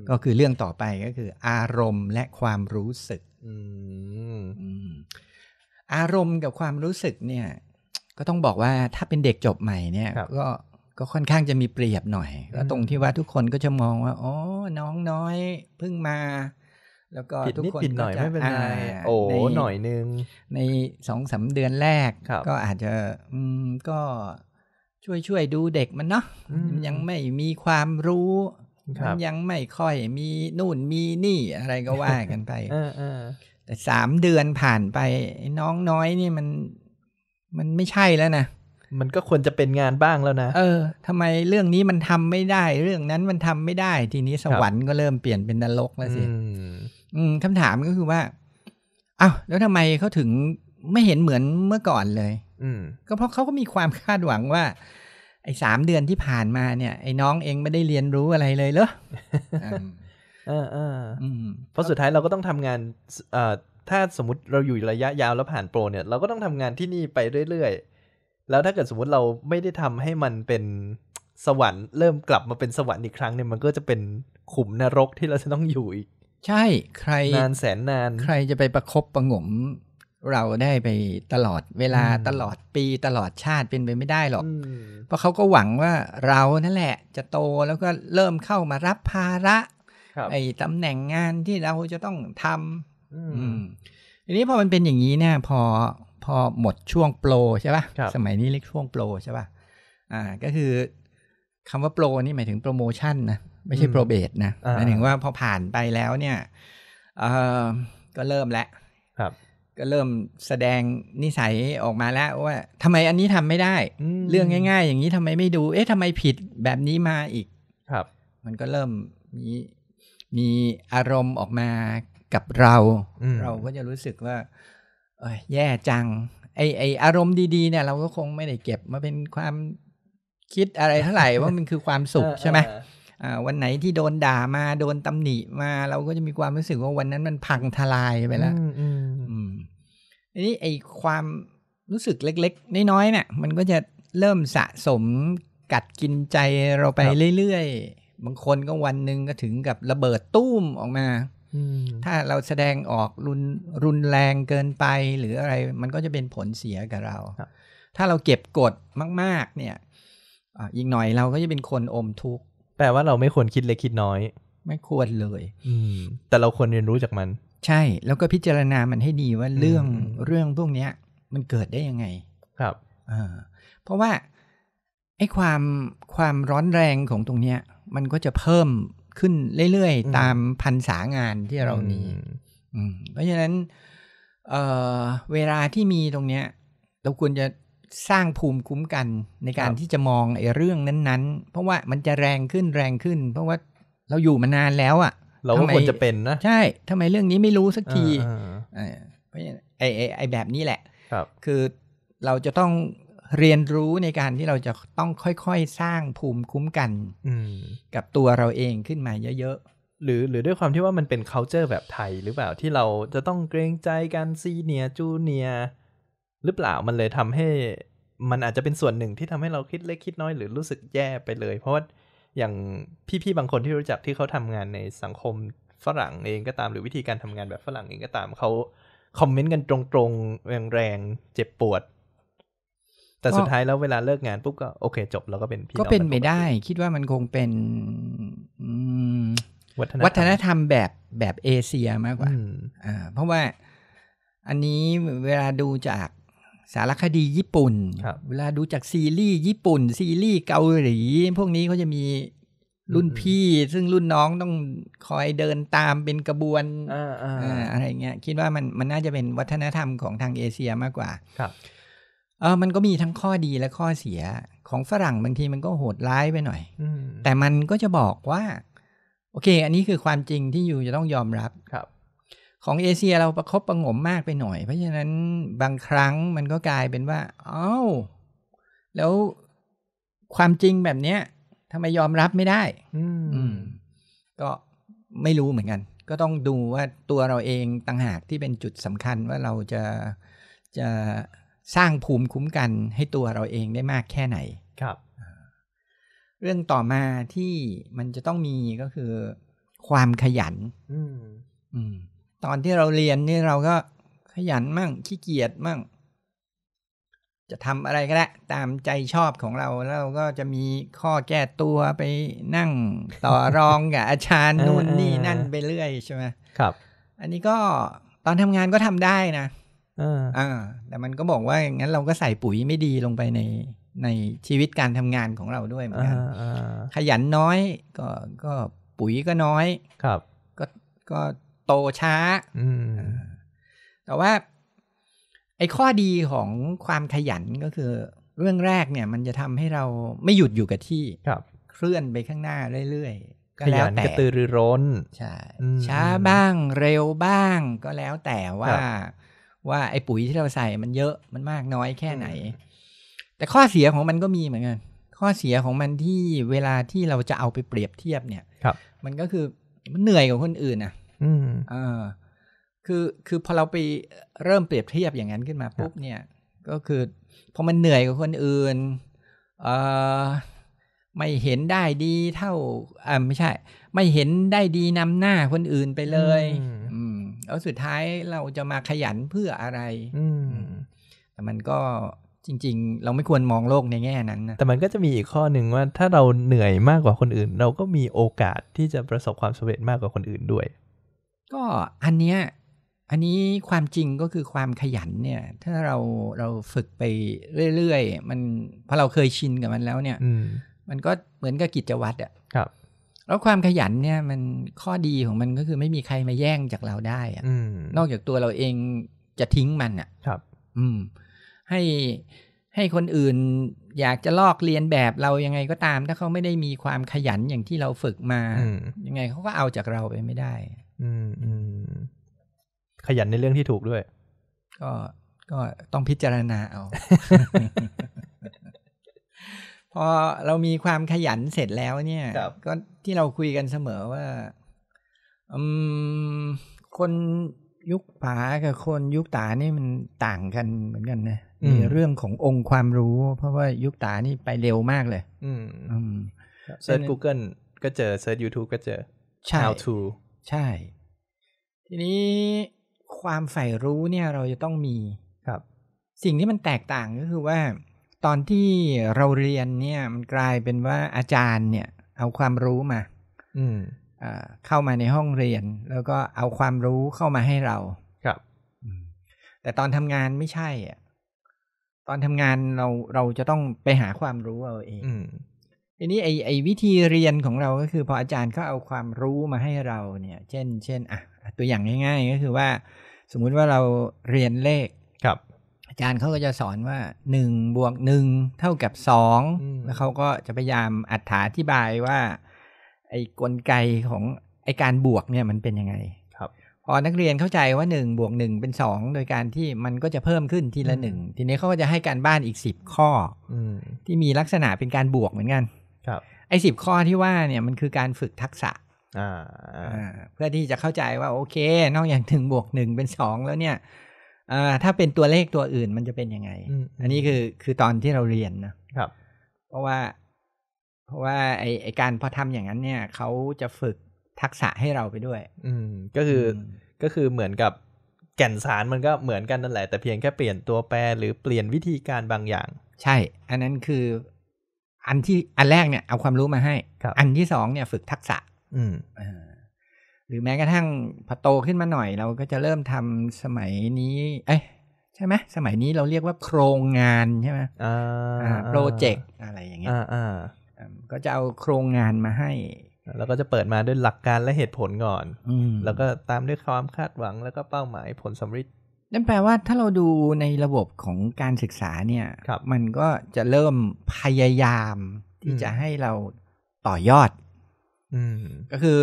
ก็คือเรื่องต่อไปก็คือ อารมณ์และความรู้สึกอารมณ์กับความรู้สึกเนี่ย ก็ต้องบอกว่าถ้าเป็นเด็กจบใหม่เนี่ยก็ก็ค่อนข้างจะมีเปรียบหน่อยก็ตรงที่ว่าทุกคนก็จะมองว่า อ๋อ น้องน้อยเพิ่งมาแล้วก็ทุกคนก็จะไม่เป็นไรโอ้หน่อยนึง ในสองสาเดือนแรกก็อาจจะ อืมก็ช่วยช่วยดูเด็กมันเนาะยังไม่มีความรู้มันยังไม่ค่อย มีนู่นมีนี่อะไรก็ว่ากันไปแต่สามเดือนผ่านไป น้องน้อยนี่มัน มันไม่ใช่แล้วนะมันก็ควรจะเป็นงานบ้างแล้วนะเออทำไมเรื่องนี้มันทำไม่ได้ เรื่องนั้นมันทำไม่ได้ ทีนี้สวรรค์ก็เริ่มเปลี่ยนเป็นนรกแล้วสิอืมคำถามก็คือว่า เอ้าแล้วทำไมเขาถึงไม่เห็นเหมือนเมื่อก่อนเลย อืมก็เพราะเขาก็มีความคาดหวังว่า ไอ้สามเดือนที่ผ่านมาเนี่ย ไอ้น้องเองไม่ได้เรียนรู้อะไรเลยเหรอเออเออเพราะสุดท้ายเราก็ต้องทำงานเอ่อถ้าสมมติเราอยู่ระยะยาวแล้วผ่านโปรเนี่ย เราก็ต้องทำงานที่นี่ไปเรื่อยๆ แล้วถ้าเกิดสมมติเราไม่ได้ทำให้มันเป็นสวรรค์ เริ่มกลับมาเป็นสวรรค์อีกครั้งเนี่ย มันก็จะเป็นขุมนรกที่เราจะต้องอยู่อีกใช่ ใครนานแสนนาน ใครจะไปประครบประงม เราได้ไปตลอดเวลาตลอดปีตลอดชาติเป็นไปไม่ได้หรอก เพราะเขาก็หวังว่าเรานั่นแหละ จะโตแล้วก็เริ่มเข้ามารับภาระไอ้ตำแหน่งงานที่เราจะต้องทำทีนี้พอมันเป็นอย่างนี้เนี่ยพอ พอหมดช่วงโปรใช่ปะ่ะสมัยนี้เรียกช่วงโปรใช่ปะ่ะอ่า ก็คือคำว่าโปรนี่หมายถึงโปรโมชั่นนะไม่ใช่โปรเบ t นะหมายถึงว่าพอผ่านไปแล้ว เนี่ยก็เริ่มแล้วก็เริ่มแสดงนิสัยออกมาแล้วว่าทำไมอันนี้ทำไม่ได้ เรื่องง่ายๆ อย่างนี้ทำไมไม่ดู เอ๊ะทำไมผิดแบบนี้มาอีก ครับ มันก็เริ่มมีมีอารมณ์ออกมากับเรา เราก็จะรู้สึกว่าแย่จัง ไอไออารมณ์ดีๆเนี่ยเราก็คงไม่ได้เก็บ มาเป็นความคิดอะไรเท่าไหร่ว่ามันคือความสุขใช่ไหมวันไหนที่โดนด่ามา โดนตำหนิมาเราก็จะมีความรู้สึกว่าวันนั้นมันพังทลายไปแล้วอันนี้ไอความรู้สึกเล็กๆ น้อยๆเนี่ยมันก็จะเริ่มสะสมกัดกินใจเราไปเรื่อยๆ บางคนก็วันหนึ่งก็ถึงกับระเบิดตู้มออกมาถ้าเราแสดงออกรุนรุนแรงเกินไป หรืออะไรมันก็จะเป็นผลเสียกับเรา ถ้าเราเก็บกดมาก ๆ เนี่ยอีกหน่อยเราก็จะเป็นคนอมทุกข์แปลว่าเราไม่ควรคิดเล็กคิดน้อย ไม่ควรเลย อืมแต่เราควรเรียนรู้จากมัน ใช่แล้วก็พิจารณามันให้ดีว่าเรื่องเรื่องพวกเนี้ย มันเกิดได้ยังไงครับอเพราะว่าไอ้ความความร้อนแรงของตรงเนี้ย มันก็จะเพิ่มขึ้นเรื่อยๆ ตามพันษางานที่เรามีเพราะฉะนั้นเเวลาที่มีตรงเนี้ย เราควรจะสร้างภูมิคุ้มกันในการที่จะมองไอ้เรื่องนั้นๆ เพราะว่ามันจะแรงขึ้นแรงขึ้น เพราะว่าเราอยู่มานานแล้วอ่ะ เราก็ควรจะเป็นนะใช่ ทำไมเรื่องนี้ไม่รู้สักทีเพราะไอ้ไอ้แบบนี้แหละ ครับ คือเราจะต้องเรียนรู้ในการที่เราจะต้องค่อยๆสร้างภูมิคุ้มกันกับตัวเราเองขึ้นมาเยอะๆ หรือหรือด้วยความที่ว่ามันเป็น culture แบบไทย หรือเปล่าที่เราจะต้องเกรงใจกันซีเนียจูเนียหรือเปล่ามันเลยทำให้มันอาจจะเป็นส่วนหนึ่งที่ทำให้เราคิดเล็กคิดน้อยหรือรู้สึกแย่ไปเลย เพราะว่าอย่างพี่ๆบางคนที่รู้จักที่เขาทำงานในสังคมฝรั่งเองก็ตามหรือวิธีการทำงานแบบฝรั่งเองก็ตามเขาคอมเมนต์กันตรงๆแรงๆเจ็บปวด แต่สุดท้ายแล้วเวลาเลิกงานปุ๊บก็โอเค จบแล้วก็เป็นพี่ก็เป็นไปได้ คิดว่ามันคงเป็นวัฒนธรรมแบบแบบเอเชียมากกว่าเพราะว่าอันนี้เวลาดูจากสารคดีญี่ปุ่นเวลาดูจากซีรีส์ญี่ปุ่น ซีรีส์เกาหลี พวกนี้เขาจะมีรุ่นพี่ ซึ่งรุ่นน้องต้องคอยเดินตามเป็นกระบวนอะไรเงี้ยคิดว่ามันมันน่าจะเป็นวัฒนธรรมของทางเอเชียมากกว่า ครับ เออมันก็มีทั้งข้อดีและข้อเสีย ของฝรั่งบางทีมันก็โหดร้ายไปหน่อยอแต่มันก็จะบอกว่า โอเค อันนี้คือความจริงที่อยู่จะต้องยอมรับครับของเอเชียเราประครบประงมมากไปหน่อย เพราะฉะนั้นบางครั้งมันก็กลายเป็นว่าอ้าวแล้วความจริงแบบเนี้ยทำไมยอมรับไม่ได้อืม ก็ไม่รู้เหมือนกัน ก็ต้องดูว่าตัวเราเองต่างหากที่เป็นจุดสำคัญว่าเราจะ จะสร้างภูมิคุ้มกัน ให้ตัวเราเองได้มากแค่ไหน ครับ เรื่องต่อมาที่มันจะต้องมีก็คือความขยัน อืมตอนที่เราเรียนนี่เราก็ขยันมั่งขี้เกียจมั่ง จะทำอะไรก็ได้ตามใจชอบของเราแล้วเราก็จะมีข้อแก้ตัวไปนั่ง ต่อรองกับอาจารย์นู่นนี่นั่นไปเรื่อยใช่ไหมครับ อันนี้ก็ตอนทำงานก็ทำได้นะอ่าแต่มันก็บอกว่างั้นเราก็ใส่ปุ๋ยไม่ดีลงไปในในชีวิตการทำงานของเราด้วยเหมือนกันขยันน้อยก็ ก็ปุ๋ยก็น้อย ครับ ก็ก็โตช้าแต่ว่า ไอ้ข้อดีของความขยันก็คือเรื่องแรกเนี่ย มันจะทำให้เราไม่หยุดอยู่กับที่ ครับ เคลื่อนไปข้างหน้าเรื่อยๆก็แล้วแต่กระตือรือร้นใช่ช้าบ้าง เร็วบ้าง ก็แล้วแต่ว่า ว่าไอ้ปุ๋ยที่เราใส่มันเยอะมันมากน้อยแค่ไหน แต่ข้อเสียของมันก็มีเหมือนกันข้อเสียของมันที่เวลาที่เราจะเอาไปเปรียบเทียบเนี่ย ครับมันก็คือมันเหนื่อยกว่าคนอื่น่ะอืมออาคือ คือพอเราไปเริ่มเปรียบเทียบอย่างนั้นขึ้นมาปุ๊บ เนี่ย ก็คือพอมันเหนื่อยกว่าคนอื่นเออไม่เห็นได้ดีเท่า อ่า ไม่ใช่ ไม่เห็นได้ดีนำหน้าคนอื่นไปเลย อืมแล้วสุดท้ายเราจะมาขยันเพื่ออะไร อืม แต่มันก็จริง ๆ เราไม่ควรมองโลกในแง่นั้นนะ แต่มันก็จะมีอีกข้อหนึ่งว่าถ้าเราเหนื่อยมากกว่าคนอื่น เราก็มีโอกาสที่จะประสบความสำเร็จมากกว่าคนอื่นด้วยก็อันเนี้ยอันนี้ความจริงก็คือความขยันเนี่ย ถ้าเราเราฝึกไปเรื่อยๆมันพอเราเคยชินกับมันแล้วเนี่ยมันก็เหมือนกับกิจวัตรอะครับแล้วความขยันเนี่ยมันข้อดีของมันก็คือไม่มีใครมาแย่งจากเราได้อะนอกจากตัวเราเองจะทิ้งมันอะครับ อืม ให้ให้คนอื่นอยากจะลอกเรียนแบบเรายังไงก็ตามถ้าเขาไม่ได้มีความขยันอย่างที่เราฝึกมา ยังไงเขาก็เอาจากเราไปไม่ได้อืมอืม ขยันในเรื่องที่ถูกด้วย ก็ก็ต้องพิจารณาเอา พอเรามีความขยันเสร็จแล้วเนี่ย ก็ที่เราคุยกันเสมอว่าอืมคนยุคป๋ากับคนยุคตานี่มันต่างกันเหมือนกันนะเรื่องขององค์ความรู้ เพราะว่ายุคตานี่ไปเร็วมากเลย อืมเซิร์ช Google ก็เจอเซิร์ช YouTube ก็เจอ how to ใช่ ทีนี้ความใฝ่รู้เนี่ยเราจะต้องมีครับ สิ่งที่มันแตกต่างก็คือว่าตอนที่เราเรียนเนี่ยมันกลายเป็นว่าอาจารย์เนี่ย เอาความรู้มา อืมอ่าเข้ามาในห้องเรียนแล้วก็เอาความรู้เข้ามาให้เราครับแต่ตอนทำงานไม่ใช่อ่ะตอนทำงานเราเราจะต้องไปหาความรู้เอาเองทีนี้ไอไอวิธีเรียนของเราก็คือพออาจารย์ก็เอาความรู้มาให้เราเนี่ย เช่น เช่นอ่ะตัวอย่างง่ายๆ ก็คือว่า สมมุติว่าเราเรียนเลขครับ อาจารย์เขาก็จะสอนว่าหนึ่งบวกหนึ่งเท่ากับสองแล้วเขาก็จะพยายามอธิบายว่าไอ้กลไกของไอ้การบวกเนี่ยมันเป็นยังไงครับ พอนักเรียนเข้าใจว่าหนึ่งบวกหนึ่งเป็นสองโดยการที่มันก็จะเพิ่มขึ้นทีละหนึ่งทีนี้เขาก็จะให้การบ้านอีกสิบข้อที่มีลักษณะเป็นการบวกเหมือนกันครับ ไอ้สิบข้อที่ว่าเนี่ยมันคือการฝึกทักษะเพื่อที่จะเข้าใจว่า โอเคนอกจากหนึ่งบวกหนึ่งเป็นสองแล้วเนี่ยถ้าเป็นตัวเลขตัวอื่นมันจะเป็นยังไง อันนี้คือคือตอนที่เราเรียนนะครับ เพราะว่าเพราะว่า ไอไอการพอทำอย่างนั้น เนี่ยเขาจะฝึกทักษะให้เราไปด้วย อืม ก็คือก็คือเหมือนกับแก่นสารมันก็เหมือนกันนั่นแหละแต่เพียงแค่เปลี่ยนตัวแปร หรือเปลี่ยนวิธีการบางอย่าง ใช่ อันนั้นคืออันที่อันแรกเนี่ยเอาความรู้มาให้ อันที่สองเนี่ยฝึกทักษะ อืมหรือแม้กระทั่งพอโตขึ้นมาหน่อยเราก็จะเริ่มทำสมัยนี้ เอ้ยใช่ไหมสมัยนี้เราเรียกว่าโครงงานใช่ไหมโปรเจกต์อะไรอย่างเงี้ยก็จะเอาโครงงานมาให้ แล้วก็จะเปิดมาด้วยหลักการและเหตุผลก่อน แล้วก็ตามด้วยความคาดหวังแล้วก็เป้าหมายผลสำเร็จนั่นแปลว่าถ้าเราดูในระบบของการศึกษาเนี่ยมันก็จะเริ่มพยายามที่จะให้เราต่อยอดก็คือ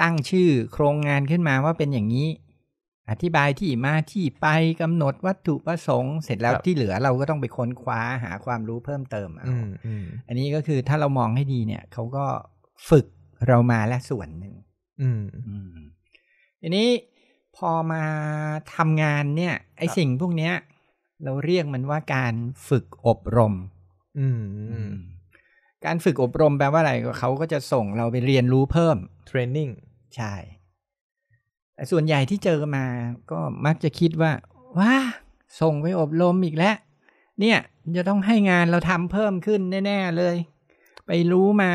ตั้งชื่อโครงงานขึ้นมาว่าเป็นอย่างนี้อธิบายที่มาที่ไปกำหนดวัตถุประสงค์เสร็จแล้วที่เหลือเราก็ต้องไปค้นคว้าหาความรู้เพิ่มเติมเอาอันนี้ก็คือถ้าเรามองให้ดีเนี่ยเขาก็ฝึกเรามาและส่วนหนึ่งทีนี้พอมาทำงานเนี่ย ไอสิ่งพวกเนี้ย เราเรียกมันว่าการฝึกอบรม อืม การฝึกอบรมแปลว่าอะไรเขาก็จะส่งเราไปเรียนรู้เพิ่มเทรนนิ่งใช่แต่ส่วนใหญ่ที่เจอมาก็มักจะคิดว่าว้าส่งไปอบรมอีกแล้ว เนี่ยจะต้องให้งานเราทำเพิ่มขึ้นแน่ๆเลย ไปรู้มา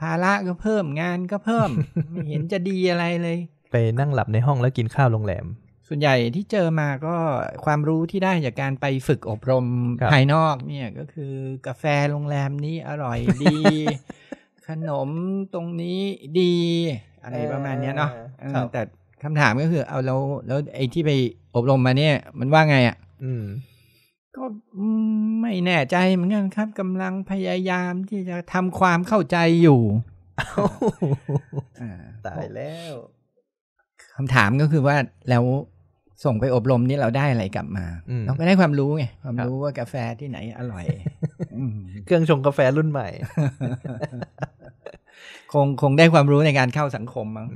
ภาระก็เพิ่มงานก็เพิ่มไม่เห็นจะดีอะไรเลยไปนั่งหลับในห้องแล้วกินข้าวโรงแรม ส่วนใหญ่ที่เจอมาก็ความรู้ที่ได้จากการไปฝึกอบรมภายนอก เนี่ย ก็คือกาแฟโรงแรมนี้ อร่อยดี ขนมตรงนี้ดี อะไรประมาณนี้เนาะแต่คำถามก็คือเอาแล้ว แล้วไอ้ที่ไปอบรมมาเนี่ย มันว่าไงอะ่ะก็ไม่แน่ใจเหมือนกันครับกำลังพยายามที่จะทำความเข้าใจอยู่ตายแล้วคำถามก็คือว่าแล้วส่งไปอบรมนี่เราได้อะไรกลับมาเราก็ได้ความรู้ไงความรู้ว่ากาแฟที่ไหนอร่อยเครื่องชงกาแฟรุ่นใหม่ คงคงได้ความรู้ในการเข้าสังคมมั้ง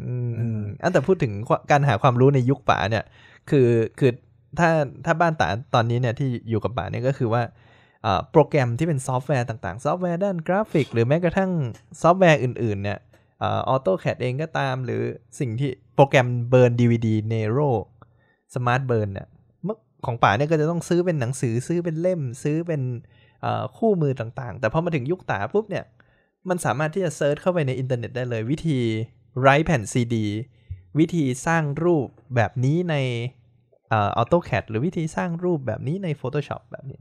อันแต่พูดถึงการหาความรู้ในยุคป่าเนี่ย คือคือถ้าถ้าบ้านตาตอนนี้เนี่ยที่อยู่กับป่าเนี่ยก็คือว่าโปรแกรมที่เป็นซอฟต์แวร์ต่างๆซอฟต์แวร์ด้านกราฟิก หรือแม้กระทั่งซอฟต์แวร์อื่นๆเนี่ยออโต้แคดเองก็ตามหรือสิ่งที่โปรแกรมเบิร์นดีวีดีเนโรสมาร์ทเบิร์นเนี่ยเมื่อของป่าเนี่ยก็จะต้องซื้อเป็นหนังสือซื้อเป็นเล่มซื้อเป็นคู่มือต่างๆ แต่พอมาถึงยุคตาปุ๊บเนี่ยมันสามารถที่จะเซิร์ชเข้าไปในอินเทอร์เน็ตได้เลย วิธีไร้แผ่นซีดีวิธีสร้างรูปแบบนี้ในออโต้แคดหรือวิธีสร้างรูปแบบนี้ใน Photoshop แบบนี้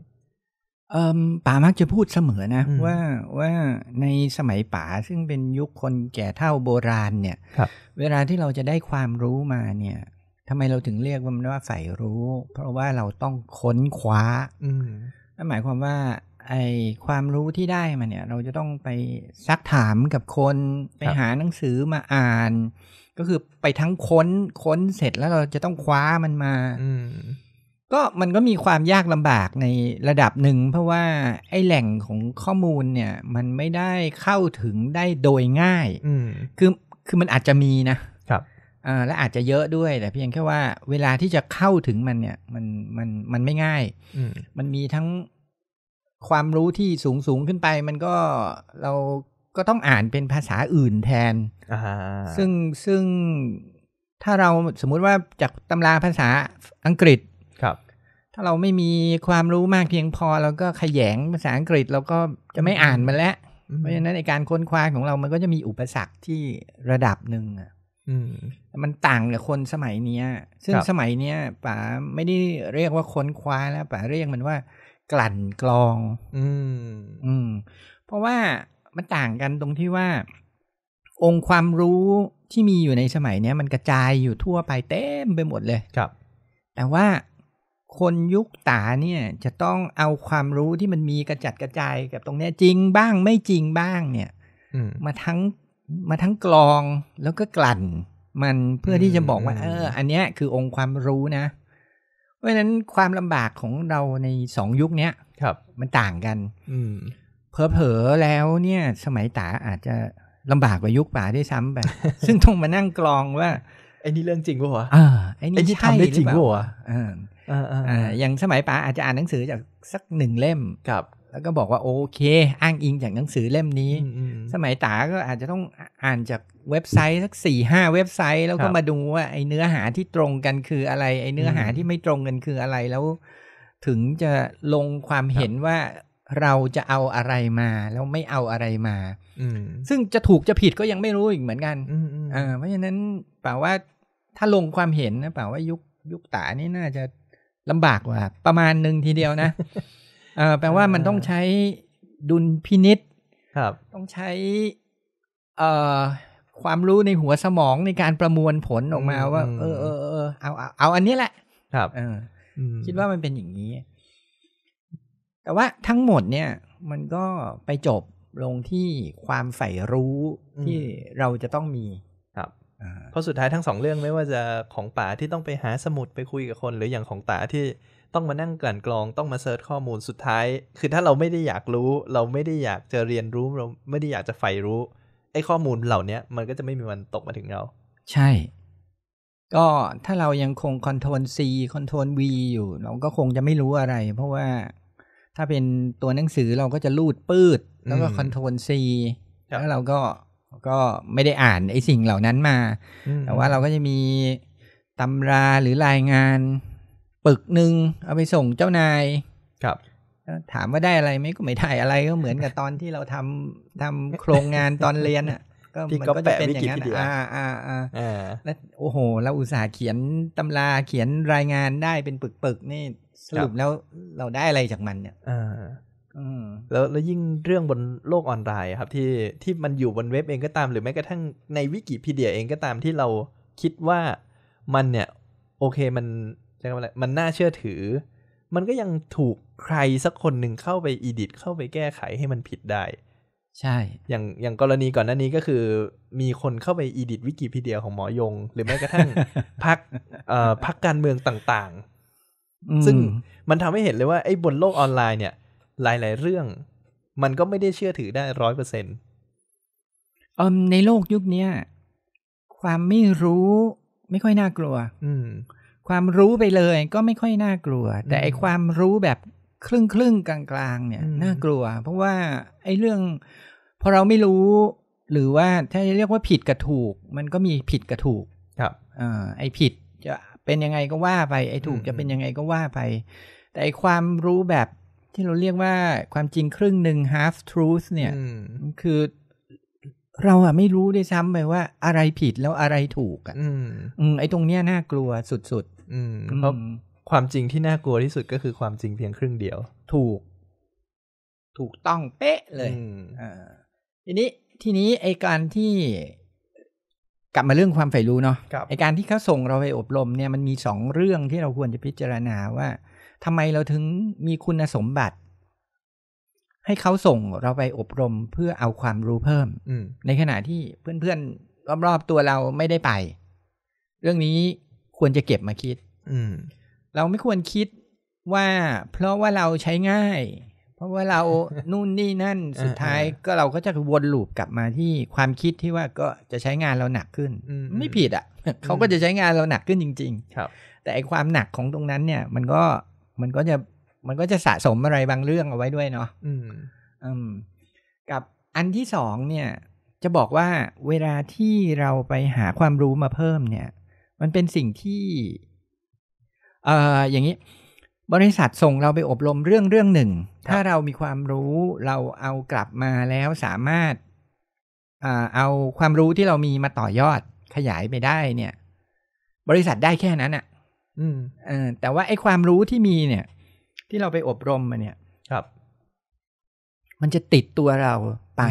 ป๋ามักจะพูดเสมอนะว่าว่าในสมัยป๋าซึ่งเป็นยุคคนแก่เท่าโบราณเนี่ยเวลาที่เราจะได้ความรู้มาเนี่ยทำไมเราถึงเรียกมันว่าใฝ่รู้ เพราะว่าเราต้องค้นคว้า อืมหมายความว่า ไอความรู้ที่ได้มาเนี่ย เราจะต้องไปซักถามกับคน ไปหาหนังสือมาอ่าน ก็คือไปทั้งค้นค้นเสร็จแล้วเราจะต้องคว้ามันมาก็มันก็มีความยากลำบากในระดับหนึ่งเพราะว่าไอแหล่งของข้อมูลเนี่ย มันไม่ได้เข้าถึงได้โดยง่ายคือคือมันอาจจะมีนะครับและอาจจะเยอะด้วยแต่เพียงแค่ว่า เวลาที่จะเข้าถึงมันเนี่ย มันมันมันไม่ง่ายมันมีทั้งความรู้ที่สูงสูงขึ้นไป มันก็เราก็ต้องอ่านเป็นภาษาอื่นแทนซึ่งซึ่งถ้าเราสมมุติว่าจากตำราภาษาอังกฤษถ้าเราไม่มีความรู้มากเพียงพอเราก็ขยงภาษาอังกฤษเราก็จะไม่อ่านมันแล้ว เพราะฉะนั้นในการค้นคว้าของเรามันก็จะมีอุปสรรคที่ระดับหนึ่งอ่ะมันต่างกับคนสมัยเนี้ยซึ่งสมัยเนี้ยป๋าไม่ได้เรียกว่าค้นคว้าแล้วป๋าเรียกมันว่า กลั่นกรอง อืม อืม เพราะว่ามันต่างกันตรงที่ว่า องค์ความรู้ที่มีอยู่ในสมัยเนี้ย มันกระจายอยู่ทั่วไปเต็มไปหมดเลย ครับ แต่ว่าคนยุคตาเนี่ยจะต้องเอาความรู้ที่มันมีกระจัดกระจายกับตรงเนี้ย จริงบ้างไม่จริงบ้างเนี่ยมาทั้งมาทั้งกลองแล้วก็กลั่น มันเพื่อที่จะบอกว่าเอออันเนี้ยคือองค์ความรู้นะ เพราะฉะนั้นความลำบากของเราในสองยุคเนี้ย ครับ มันต่างกัน อืเพอเผลอแล้วเนี่ย สมัยตาอาจจะลำบากกว่ายุคป่าด้วยซ้ำไปซึ่งต้องมานั่งกลองว่าไอ้นี่เรื่องจริงปะวะไอ้นี่ทำได้จริงปะวะอย่างสมัยป๋าอาจจะอ่านหนังสือจากสักหนึ่งเล่มครับ แล้วก็บอกว่าโอเค อ้างอิงจากหนังสือเล่มนี้สมัยตาก็อาจจะต้องอ่านจากเว็บไซต์สักสี่ห้าเว็บไซต์ แล้วก็มาดูว่า ไอเนื้อหาที่ตรงกันคืออะไร ไอเนื้อหาที่ไม่ตรงกันคืออะไรแล้วถึงจะลงความเห็นว่าเราจะเอาอะไรมา แล้วไม่เอาอะไรมาซึ่งจะถูกจะผิดก็ยังไม่รู้อีกเหมือนกันเพราะฉะนั้นปลาว่าถ้าลงความเห็นนะปลาว่ายุคยุคตานี่น่าจะลำบากกว่าประมาณหนึ่งทีเดียวนะแปลว่ามันต้องใช้ดุลพินิษครับ ต้องใช้ความรู้ในหัวสมองในการประมวลผลออกมาว่าเออเออเอาเอาเอาอันนี้แหละ ครับเออคิดว่ามันเป็นอย่างนี้ แต่ว่าทั้งหมดเนี่ย มันก็ไปจบลงที่ความใฝ่รู้ที่เราจะต้องมีเพราะสุดท้ายทั้งสองเรื่องไม่ว่าจะของป๋าที่ต้องไปหาสมุดไปคุยกับคน หรืออย่างของตาที่ต้องมานั่งกลั่นกรองต้องมาเซิร์ชข้อมูลสุดท้าย คือถ้าเราไม่ได้อยากรู้ เราไม่ได้อยากจะเรียนรู้เราไม่ได้อยากจะใฝ่รู้ ไอ้ข้อมูลเหล่านี้มันก็จะไม่มีวันตกมาถึงเรา ใช่ ก็ถ้าเรายังคงคอนโทรล C คอนโทรล V อยู่เราก็คงจะไม่รู้อะไร เพราะว่าถ้าเป็นตัวหนังสือเราก็จะลูดปืดแล้วก็คอนโทรล C แล้วเราก็ก็ไม่ได้อ่านไอ้สิ่งเหล่านั้นมา แต่ว่าเราก็จะมีตำราหรือรายงาน ปึกหนึ่งเอาไปส่งเจ้านาย ครับ ถามว่าได้อะไรไหมก็ไม่ได้อะไรก็เหมือนกับตอนที่เราทำทำโครงงานตอนเรียนอ่ะ ก็มันก็จะเป็นอย่างนั้นอ่า อ่าอ่าแล้วโอ้โหเราอุตส่าห์เขียนตำราเขียนรายงานได้เป็นปึกๆนี่สรุปแล้วเราได้อะไรจากมัน เนี่ยแล้วแล้วยิ่งเรื่องบนโลกออนไลน์ ครับที่ที่มันอยู่บนเว็บเองก็ตาม หรือแม้กระทั่งในวิกิพีเดียเองก็ตามที่เราคิดว่ามันเนี่ย โอเคมันจะอะไรมันน่าเชื่อถือ มันก็ยังถูกใครสักคนหนึ่งเข้าไปอีดิทเข้าไปแก้ไขให้มันผิดได้ ใช่อย่างอย่างกรณีก่อนหน้านี้ก็คือ มีคนเข้าไปอีดิทวิกิพีเดียของหมอยง หรือแม้กระทั่งพักเอ่อพักการเมืองต่างๆซึ่งมันทำให้เห็นเลยว่าไอ้บนโลกออนไลน์เนี่ยหลาย ๆ เรื่องมันก็ไม่ได้เชื่อถือได้ร้อยเปอร์เซ็นต์ในโลกยุคนี้ความไม่รู้ไม่ค่อยน่ากลัวความรู้ไปเลยก็ไม่ค่อยน่ากลัว แต่ไอความรู้แบบครึ่งครึ่งกลางกลางเนี่ยน่ากลัว เพราะว่า ไอ้เรื่อง พอเราไม่รู้หรือว่าถ้าจะเรียกว่าผิดกับถูก มันก็มีผิดกับถูก ครับอไอ้ผิด จะเป็นยังไงก็ว่าไป ไอ้ถูกจะเป็นยังไงก็ว่าไป แต่ไอ้ความรู้แบบที่เราเรียกว่าความจริงครึ่งหนึ่ง half truth เนี่ยคือเราอะไม่รู้ด้วยซ้ำไปว่าอะไรผิดแล้วอะไรถูกอะไอ้ตรงเนี้ยน่ากลัวสุดๆเพราะความจริงที่น่ากลัวที่สุดก็คือความจริงเพียงครึ่งเดียว ถูก ถูกต้องเป๊ะเลยอทีนี้ทีนี้ไอการที่กลับมาเรื่องความใฝ่รู้เนาะ ไอการที่เขาส่งเราไปอบรมเนี่ย มันมีสองเรื่องที่เราควรจะพิจารณาว่าทำไมเราถึงมีคุณสมบัติ ให้เขาส่งเราไปอบรมเพื่อเอาความรู้เพิ่มืในขณะที่เพื่อนๆรอบๆตัวเราไม่ได้ไป เรื่องนี้ควรจะเก็บมาคิดเราไม่ควรคิดว่า เพราะว่าเราใช้ง่าย เพราะว่าเรานู่นนี่นั่น สุดท้ายก็เราก็จะวนลูปกลับมาที่ความคิดที่ว่าก็จะใช้งานเราหนักขึ้นไม่ผิดอะ่ะเขาก็จะใช้งานเราหนักขึ้นจริงๆ ครับ แต่ไอความหนักของตรงนั้นเนี่ย มันก็มันก็จะมันก็จะสะสมอะไรบางเรื่องเอาไว้ด้วยเนาะอืมอืมกับอันที่สองเนี่ย จะบอกว่าเวลาที่เราไปหาความรู้มาเพิ่มเนี่ย มันเป็นสิ่งที่เอ่ออย่างนี้ บริษัทส่งเราไปอบรมเรื่องเรื่องหนึ่ง ถ้าเรามีความรู้เราเอากลับมาแล้วสามารถ เอาความรู้ที่เรามีมาต่อยอดขยายไปได้เนี่ย บริษัทได้แค่นั้นอะอืมเออแต่ว่าไอ้ความรู้ที่มีเนี่ย ที่เราไปอบรมมาเนี่ย ครับ มันจะติดตัวเราไป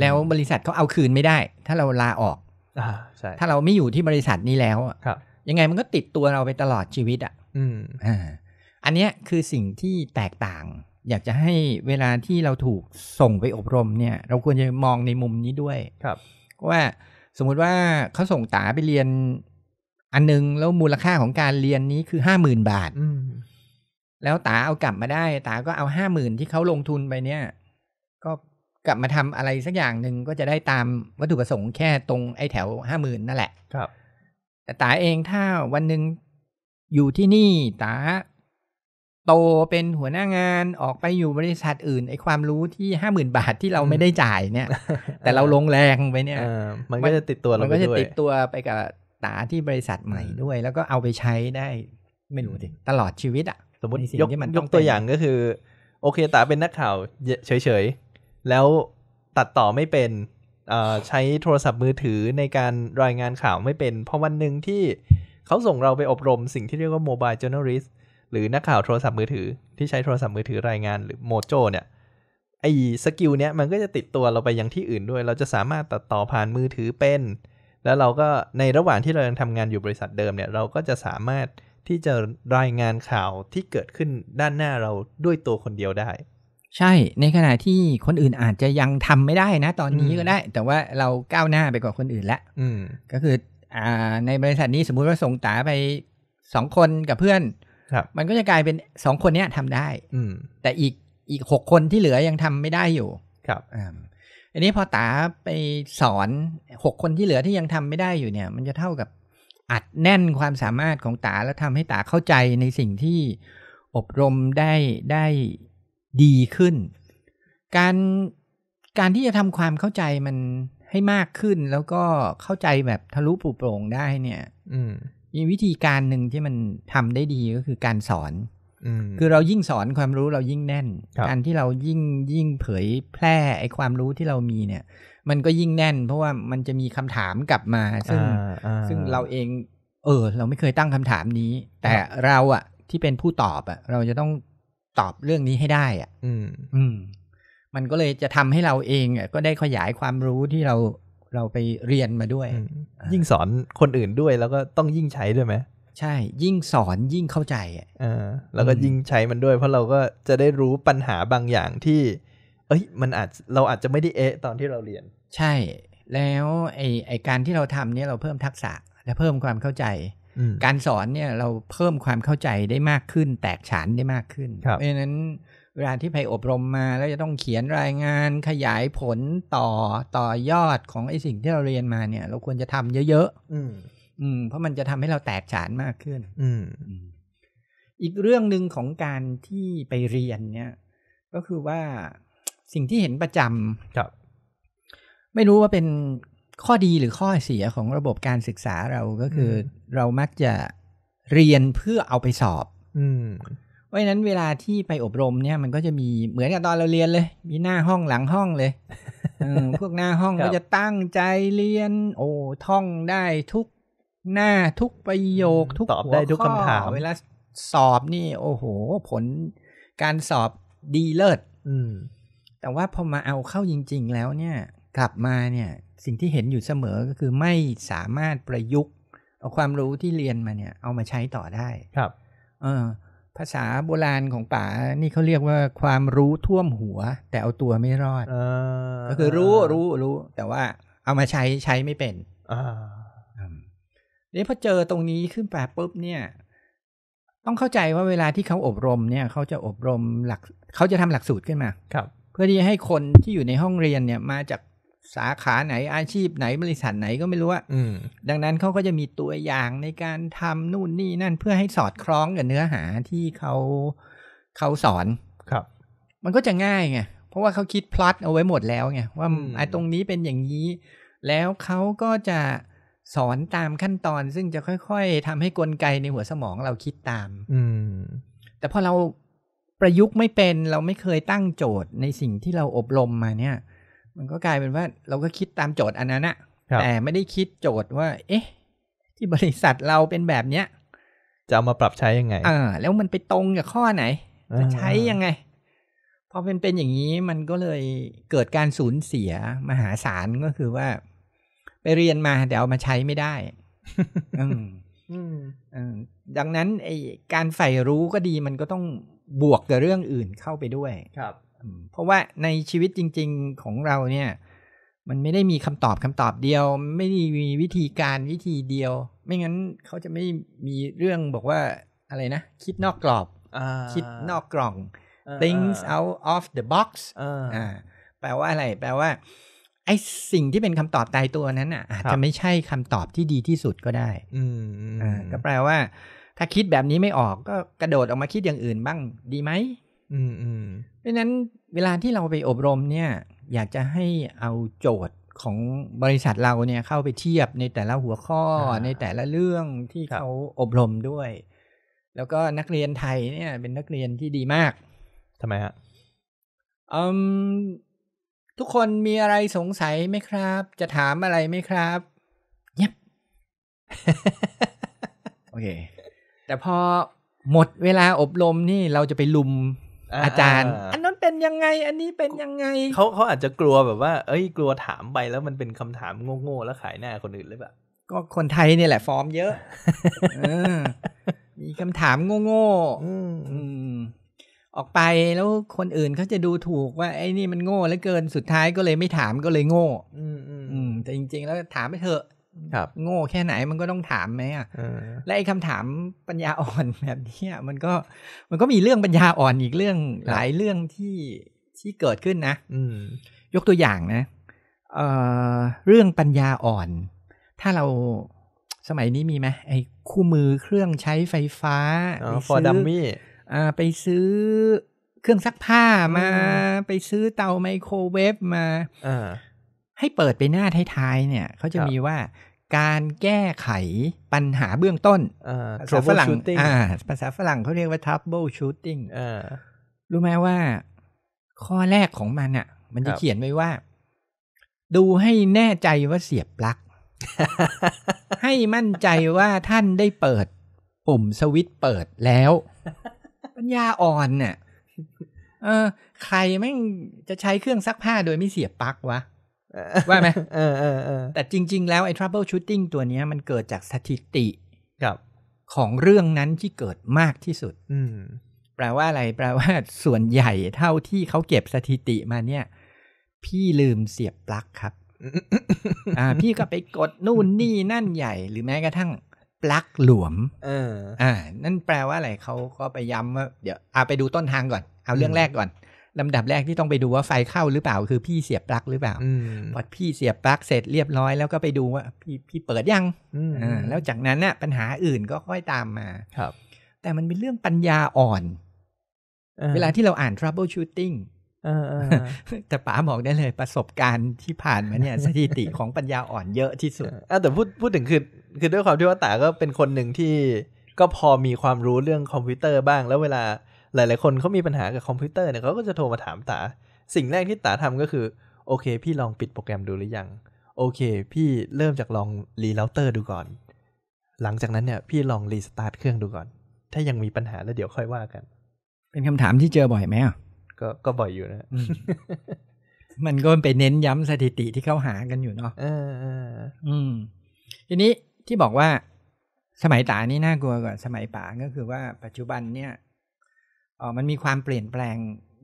แล้วบริษัทเขาเอาคืนไม่ได้ ถ้าเราลาออกอ่าใช่ถ้าเราไม่อยู่ที่บริษัทนี้แล้วครับ ยังไงมันก็ติดตัวเราไปตลอดชีวิตอ่ะ อืม อ่า อันเนี้ยคือสิ่งที่แตกต่าง อยากจะให้เวลาที่เราถูกส่งไปอบรมเนี่ย เราควรจะมองในมุมนี้ด้วย ครับ ว่า สมมุติว่าเขาส่งตาไปเรียนอันนึงแล้ว มูลค่าของการเรียนนี้คือห้าหมื่นบาทแล้วตาเอากลับมาได้ตาก็เอาห้าหมื่นที่เขาลงทุนไปเนี่ย ก็กลับมาทำอะไรสักอย่างหนึ่งก็จะได้ตามวัตถุประสงค์แค่ตรงไอ้แถวห้าหมื่นนั่นแหละครับ แต่ตาเองถ้าวันหนึ่งอยู่ที่นี่ตาโตเป็นหัวหน้างานออกไปอยู่บริษัทอื่นไอ้ความรู้ที่ห้าหมื่นบาทที่เราไม่ได้จ่ายเนี่ย แต่เราลงแรงไปเนี่ยมันก็จะติดตัวเราไปด้วยมันก็จะติดตัวไปกับาที่บริษัทใหม่ด้วย แล้วก็เอาไปใช้ได้ ไม่รู้สิ ตลอดชีวิตอะสมมติยกยกตัวอย่างก็คือ โอเคตาเป็นนักข่าวเฉยๆ แล้วตัดต่อไม่เป็นใช้โทรศัพท์มือถือในการรายงานข่าวไม่เป็นพอวันหนึ่งที่เขาส่งเราไปอบรมสิ่งที่เรียกว่าโมบายจ j น u r n a หรือนักข่าวโทรศัพท์มือถือ ที่ใช้โทรศัพท์มือถือรายงานหรือโมโจเนี่ยไอ้สกิลเนี้ยมันก็จะติดตัวเราไปยังที่อื่นด้วย เราจะสามารถตัดต่อผ่านมือถือเป็นแล้วเราก็ในระหว่างที่เรายังทำงานอยู่บริษัทเดิมเนี่ย เราก็จะสามารถที่จะรายงานข่าวที่เกิดขึ้นด้านหน้าเราด้วยตัวคนเดียวได้ ใช่ในขณะที่คนอื่นอาจจะยังทำไม่ได้นะ ตอนนี้ก็ได้ แต่ว่าเราก้าวหน้าไปกว่าคนอื่นแล้วก็คืออในบริษัทนี้สมมุติว่าส่งตาไปสองคนกับเพื่อนมันก็จะกลายเป็นสองคนนี้ทำได้แต่อีกอีกหกคนที่เหลือยังทำไม่ได้อยู่ ครับอันนี้พอตาไปสอนหกคนที่เหลือที่ยังทำไม่ได้อยู่เนี่ย มันจะเท่ากับอัดแน่นความสามารถของตาแล้วทำให้ตาเข้าใจในสิ่งที่อบรมได้ได้ดีขึ้น การการที่จะทำความเข้าใจมันให้มากขึ้น แล้วก็เข้าใจแบบทะลุปูโปร่งได้เนี่ย อืมีวิธีการหนึ่งที่มันทำได้ดีก็คือการสอนคือเรายิ่งสอนความรู้เรายิ่งแน่นการที่เรายิ่งยิ่งเผยแพร่ไอ้ความรู้ที่เรามีเนี่ย มันก็ยิ่งแน่น เพราะว่ามันจะมีคำถามกลับมาซึ่งซึ่งเราเอง เออ เราไม่เคยตั้งคำถามนี้ แต่เราอะที่เป็นผู้ตอบอะเราจะต้องตอบเรื่องนี้ให้ได้อะอืมอืมมันก็เลยจะทำให้เราเองอะก็ได้ขยายความรู้ที่เราเราไปเรียนมาด้วยยิ่งสอนคนอื่นด้วยแล้วก็ต้องยิ่งใช้ด้วยไหมใช่ยิ่งสอนยิ่งเข้าใจอ่ะแล้วก็ยิ่งใช้มันด้วยเพราะเราก็จะได้รู้ปัญหาบางอย่างที่ เอ้ยมันอาจเราอาจจะไม่ได้เอะตอนที่เราเรียน ใช่แล้วไอไอการที่เราทำเนี่ยเราเพิ่มทักษะและเพิ่มความเข้าใจ การสอนเนี่ยเราเพิ่มความเข้าใจได้มากขึ้นแตกฉานได้มากขึ้นเพราะฉะนั้นเวลาที่ไปอบรมมา แล้วจะต้องเขียนรายงานขยายผลต่อต่อยอดของไอสิ่งที่เราเรียนมาเนี่ย เราควรจะทำเยอะๆอืมเพราะมันจะทำให้เราแตกฉานมากขึ้น อืมอีกเรื่องหนึ่งของการที่ไปเรียนเนี่ย ก็คือว่าสิ่งที่เห็นประจำครับ ไม่รู้ว่าเป็นข้อดีหรือข้อเสียของระบบการศึกษาเราก็คือเรามักจะเรียนเพื่อเอาไปสอบ อืมเพราะฉะนั้นเวลาที่ไปอบรมเนี่ยมันก็จะมีเหมือนกับตอนเราเรียนเลย มีหน้าห้องหลังห้องเลยพวกหน้าห้องก็จะตั้งใจเรียน โอ้ท่องได้ทุกหน้าทุกประโยคทุกตอบได้ ทุกคำถามเวลาสอบนี่ โอ้โห ผล การสอบดีเลิศแต่ว่าพอมาเอาเข้าจริง ๆ แล้วเนี่ย กลับมาเนี่ยสิ่งที่เห็นอยู่เสมอก็คือไม่สามารถประยุกต์เอาความรู้ที่เรียนมาเนี่ย เอามาใช้ต่อได้ครับ เออ ภาษาโบราณของป่านี่เขาเรียกว่าความรู้ท่วมหัว แต่เอาตัวไม่รอดอก็คือรู้รู้รู้ แต่ว่าเอามาใช้ใช้ไม่เป็นนี้พอเจอตรงนี้ขึ้นไปปุ๊บเนี่ย ต้องเข้าใจว่าเวลาที่เขาอบรม เนี่ยเขาจะอบรมหลักเขาจะทำหลักสูตรขึ้นมา ครับ เพื่อที่ให้คนที่อยู่ในห้องเรียนเนี่ย มาจากสาขาไหนอาชีพไหนบริษัทไหนก็ไม่รู้อาดังนั้นเขาก็จะมีตัวอย่างในการทำนู่นนี่นั่นเพื่อให้สอดคล้องกับเนื้อหาที่เขาเขาสอนครับ มันก็จะง่ายไงเพราะว่าเขาคิดพลัสเอาไว้หมดแล้วไงว่าไอ้ตรงนี้เป็นอย่างนี้ แล้วเขาก็จะสอนตามขั้นตอนซึ่งจะค่อยๆทำให้กลไกในหัวสมองเราคิดตาม อืม แต่พอเราประยุกต์ไม่เป็นเราไม่เคยตั้งโจทย์ในสิ่งที่เราอบรมมาเนี่ย มันก็กลายเป็นว่า เราก็คิดตามโจทย์อันนั้นอะแต่ไม่ได้คิดโจทย์ว่า เอ๊ะ ที่บริษัทเราเป็นแบบเนี้ยจะเอามาปรับใช้ยังไงอ่าแล้วมันไปตรงกับข้อไหนจะใช้ยังไงพอเป็นเป็นอย่างนี้มันก็เลยเกิดการสูญเสียมหาศาลก็คือว่าไปเรียนมาเดี๋ยวมาใช้ไม่ได้ ดังนั้นไอการใฝ่รู้ก็ดีมันก็ต้องบวกกับเรื่องอื่นเข้าไปด้วยครับเพราะว่าในชีวิตจริง ๆ ของเราเนี่ย มันไม่ได้มีคำตอบคำตอบเดียว ไม่ได้มีวิธีการวิธีเดียว ไม่งั้นเขาจะไม่มีเรื่องบอกว่า อะไรนะคิดนอกกรอบอคิดนอกกล่อง things out of the box แปลว่าอะไร แปลว่าไอสิ่งที่เป็นคำตอบตายตัวนั้นอ่ะอาจจะไม่ใช่คำตอบที่ดีที่สุดก็ได้ อืมอ่าก็แปลว่า ถ้าคิดแบบนี้ไม่ออกก็กระโดดออกมาคิดอย่างอื่นบ้าง ดีไหมอืมอืมเพราะนั้น เวลาที่เราไปอบรมเนี่ย อยากจะให้เอาโจทย์ของบริษัทเราเนี่ย เข้าไปเทียบในแต่ละหัวข้อในแต่ละเรื่องที่เขาอบรมด้วย แล้วก็นักเรียนไทยเนี่ย เป็นนักเรียนที่ดีมากทำไมฮะอืมทุกคนมีอะไรสงสัยไหมครับ จะถามอะไรไหมครับเย็บโอเค แต่พอหมดเวลาอบรมนี่เราจะไปลุม อาจารย์ อันนั้นเป็นยังไง อันนี้เป็นยังไง เขาเขาอาจจะกลัวแบบว่า เอ้ยกลัวถามไปแล้วมันเป็นคำถามโง่ๆแล้วขายหน้าคนอื่นหรือเปล่าก็คนไทยเนี่ยแหละฟอร์มเยอะมีคำถามโง่ๆออกไปแล้วคนอื่นเขาจะดูถูกว่า ไอ้นี่มันโง่เหลือเกินสุดท้ายก็เลยไม่ถามก็เลยโง่ อืมอืมแต่จริงๆแล้วถามไปเถอะ ครับ โง่แค่ไหนมันก็ต้องถามไหมอ่ะและไอ้คำถามปัญญาอ่อนแบบนี้มันก็มันก็มีเรื่องปัญญาอ่อนอีกเรื่องหลายเรื่องที่ที่เกิดขึ้นนะยกตัวอย่างนะเเรื่องปัญญาอ่อน ถ้าเราสมัยนี้มีไหมไอ้คู่มือเครื่องใช้ไฟฟ้าฟอร์ดัมมี่ไปซื้อเครื่องซักผ้ามา ไปซื้อเตาไมโครเวฟมา ให้เปิดไปหน้าท้ายๆเนี่ย เขาจะมีว่าการแก้ไขปัญหาเบื้องต้นภาษาฝรั่งภาษาฝรั่งเขาเรียกว่า trouble shooting รู้ไหมว่า ข้อแรกของมันอ่ะ มันจะเขียนไว้ว่า ดูให้แน่ใจว่าเสียบปลั๊ก ให้มั่นใจว่าท่านได้เปิดปุ่มสวิตช์เปิดแล้วปัญญาอ่อนเนี่ยเออ ใครแม่งจะใช้เครื่องซักผ้าโดยไม่เสียบปลั๊กวะว่าไหมเออเออแต่จริงๆแล้ว ไอ้ trouble shooting ตัวนี้มันเกิดจากสถิติ กับของเรื่องนั้นที่เกิดมากที่สุด อืแปลว่าอะไร แปลว่าส่วนใหญ่เท่าที่เขาเก็บสถิติมาเนี่ย พี่ลืมเสียบปลั๊กครับอ่า พี่ก็ไปกดนู่นนี่นั่นใหญ่หรือแม้กระทั่งปลักหลวม เออ อ่า นั่นแปลว่าอะไรเขาก็ไปย้ำว่าเดี๋ยวเอาไปดูต้นทางก่อน เอาเรื่องแรกก่อนลำดับแรกที่ต้องไปดูว่าไฟเข้าหรือเปล่า คือพี่เสียบปลั๊กหรือเปล่าพอพี่เสียบปลั๊กเสร็จเรียบร้อยแล้วก็ไปดูว่าพี่พี่เปิดยังอแล้วจากนั้นน่ะปัญหาอื่นก็ค่อยตามมา ครับแต่มันเป็นเรื่องปัญญาอ่อน เวลาที่เราอ่าน trouble shooting แต่ป๋าบอกได้เลยประสบการณ์ที่ผ่านมาเนี่ยสถิติของปัญญาอ่อนเยอะที่สุดอแต่พูดพูดถึง คือคือด้วยความที่ว่าตาก็เป็นคนหนึ่งที่ก็พอมีความรู้เรื่องคอมพิวเตอร์บ้าง แล้วเวลาหลายๆคนเขามีปัญหากับคอมพิวเตอร์เนี่ยเขาก็จะโทรมาถามตา สิ่งแรกที่ตาทำก็คือโอเคพี่ลองปิดโปรแกรมดูหรือยังโอเค พี่เริ่มจากลองรีเลเตอร์ดูก่อน หลังจากนั้นเนี่ยพี่ลองรีสตาร์ทเครื่องดูก่อน ถ้ายังมีปัญหาแล้วเดี๋ยวค่อยว่ากัน เป็นคำถามที่เจอบ่อยไหมอ่ะก็ก็บ่อยอยู่นะ มันก็ไปเน้นย้ำสถิติที่เขาหากันอยู่เนาะเออ อืม ทีนี้ที่บอกว่า สมัยตานี่น่ากลัวกว่าสมัยป่าก็คือว่าปัจจุบันเนี่ยออมันมีความเปลี่ยนแปลง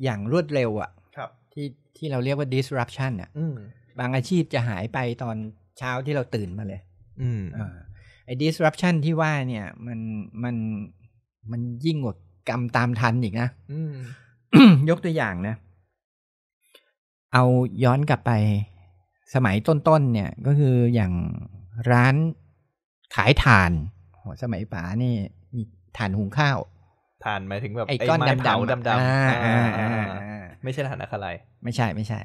อย่างรวดเร็วอะ่ะที่ที่เราเรียกว่า disruption อะ่ะบางอาชีพจะหายไปตอนเช้าที่เราตื่นมาเลย อืมอไอ้ disruption ที่ว่าเนี่ย มันมันมันยิ่งกว่ากรรมตามทันอีกนะยกตัวอย่างนะเอาย้อนกลับไปสมัยต้นๆเนี่ย ก็คืออย่างร้านขายถ่านโสมัยป๋านี่มีถ่านหุงข้าวถ่านหมายถึงแบบไอ้ก้อนดำๆดำๆไม่ใช่ถ่านอะคไลไม่ใช่ ไม่ใช่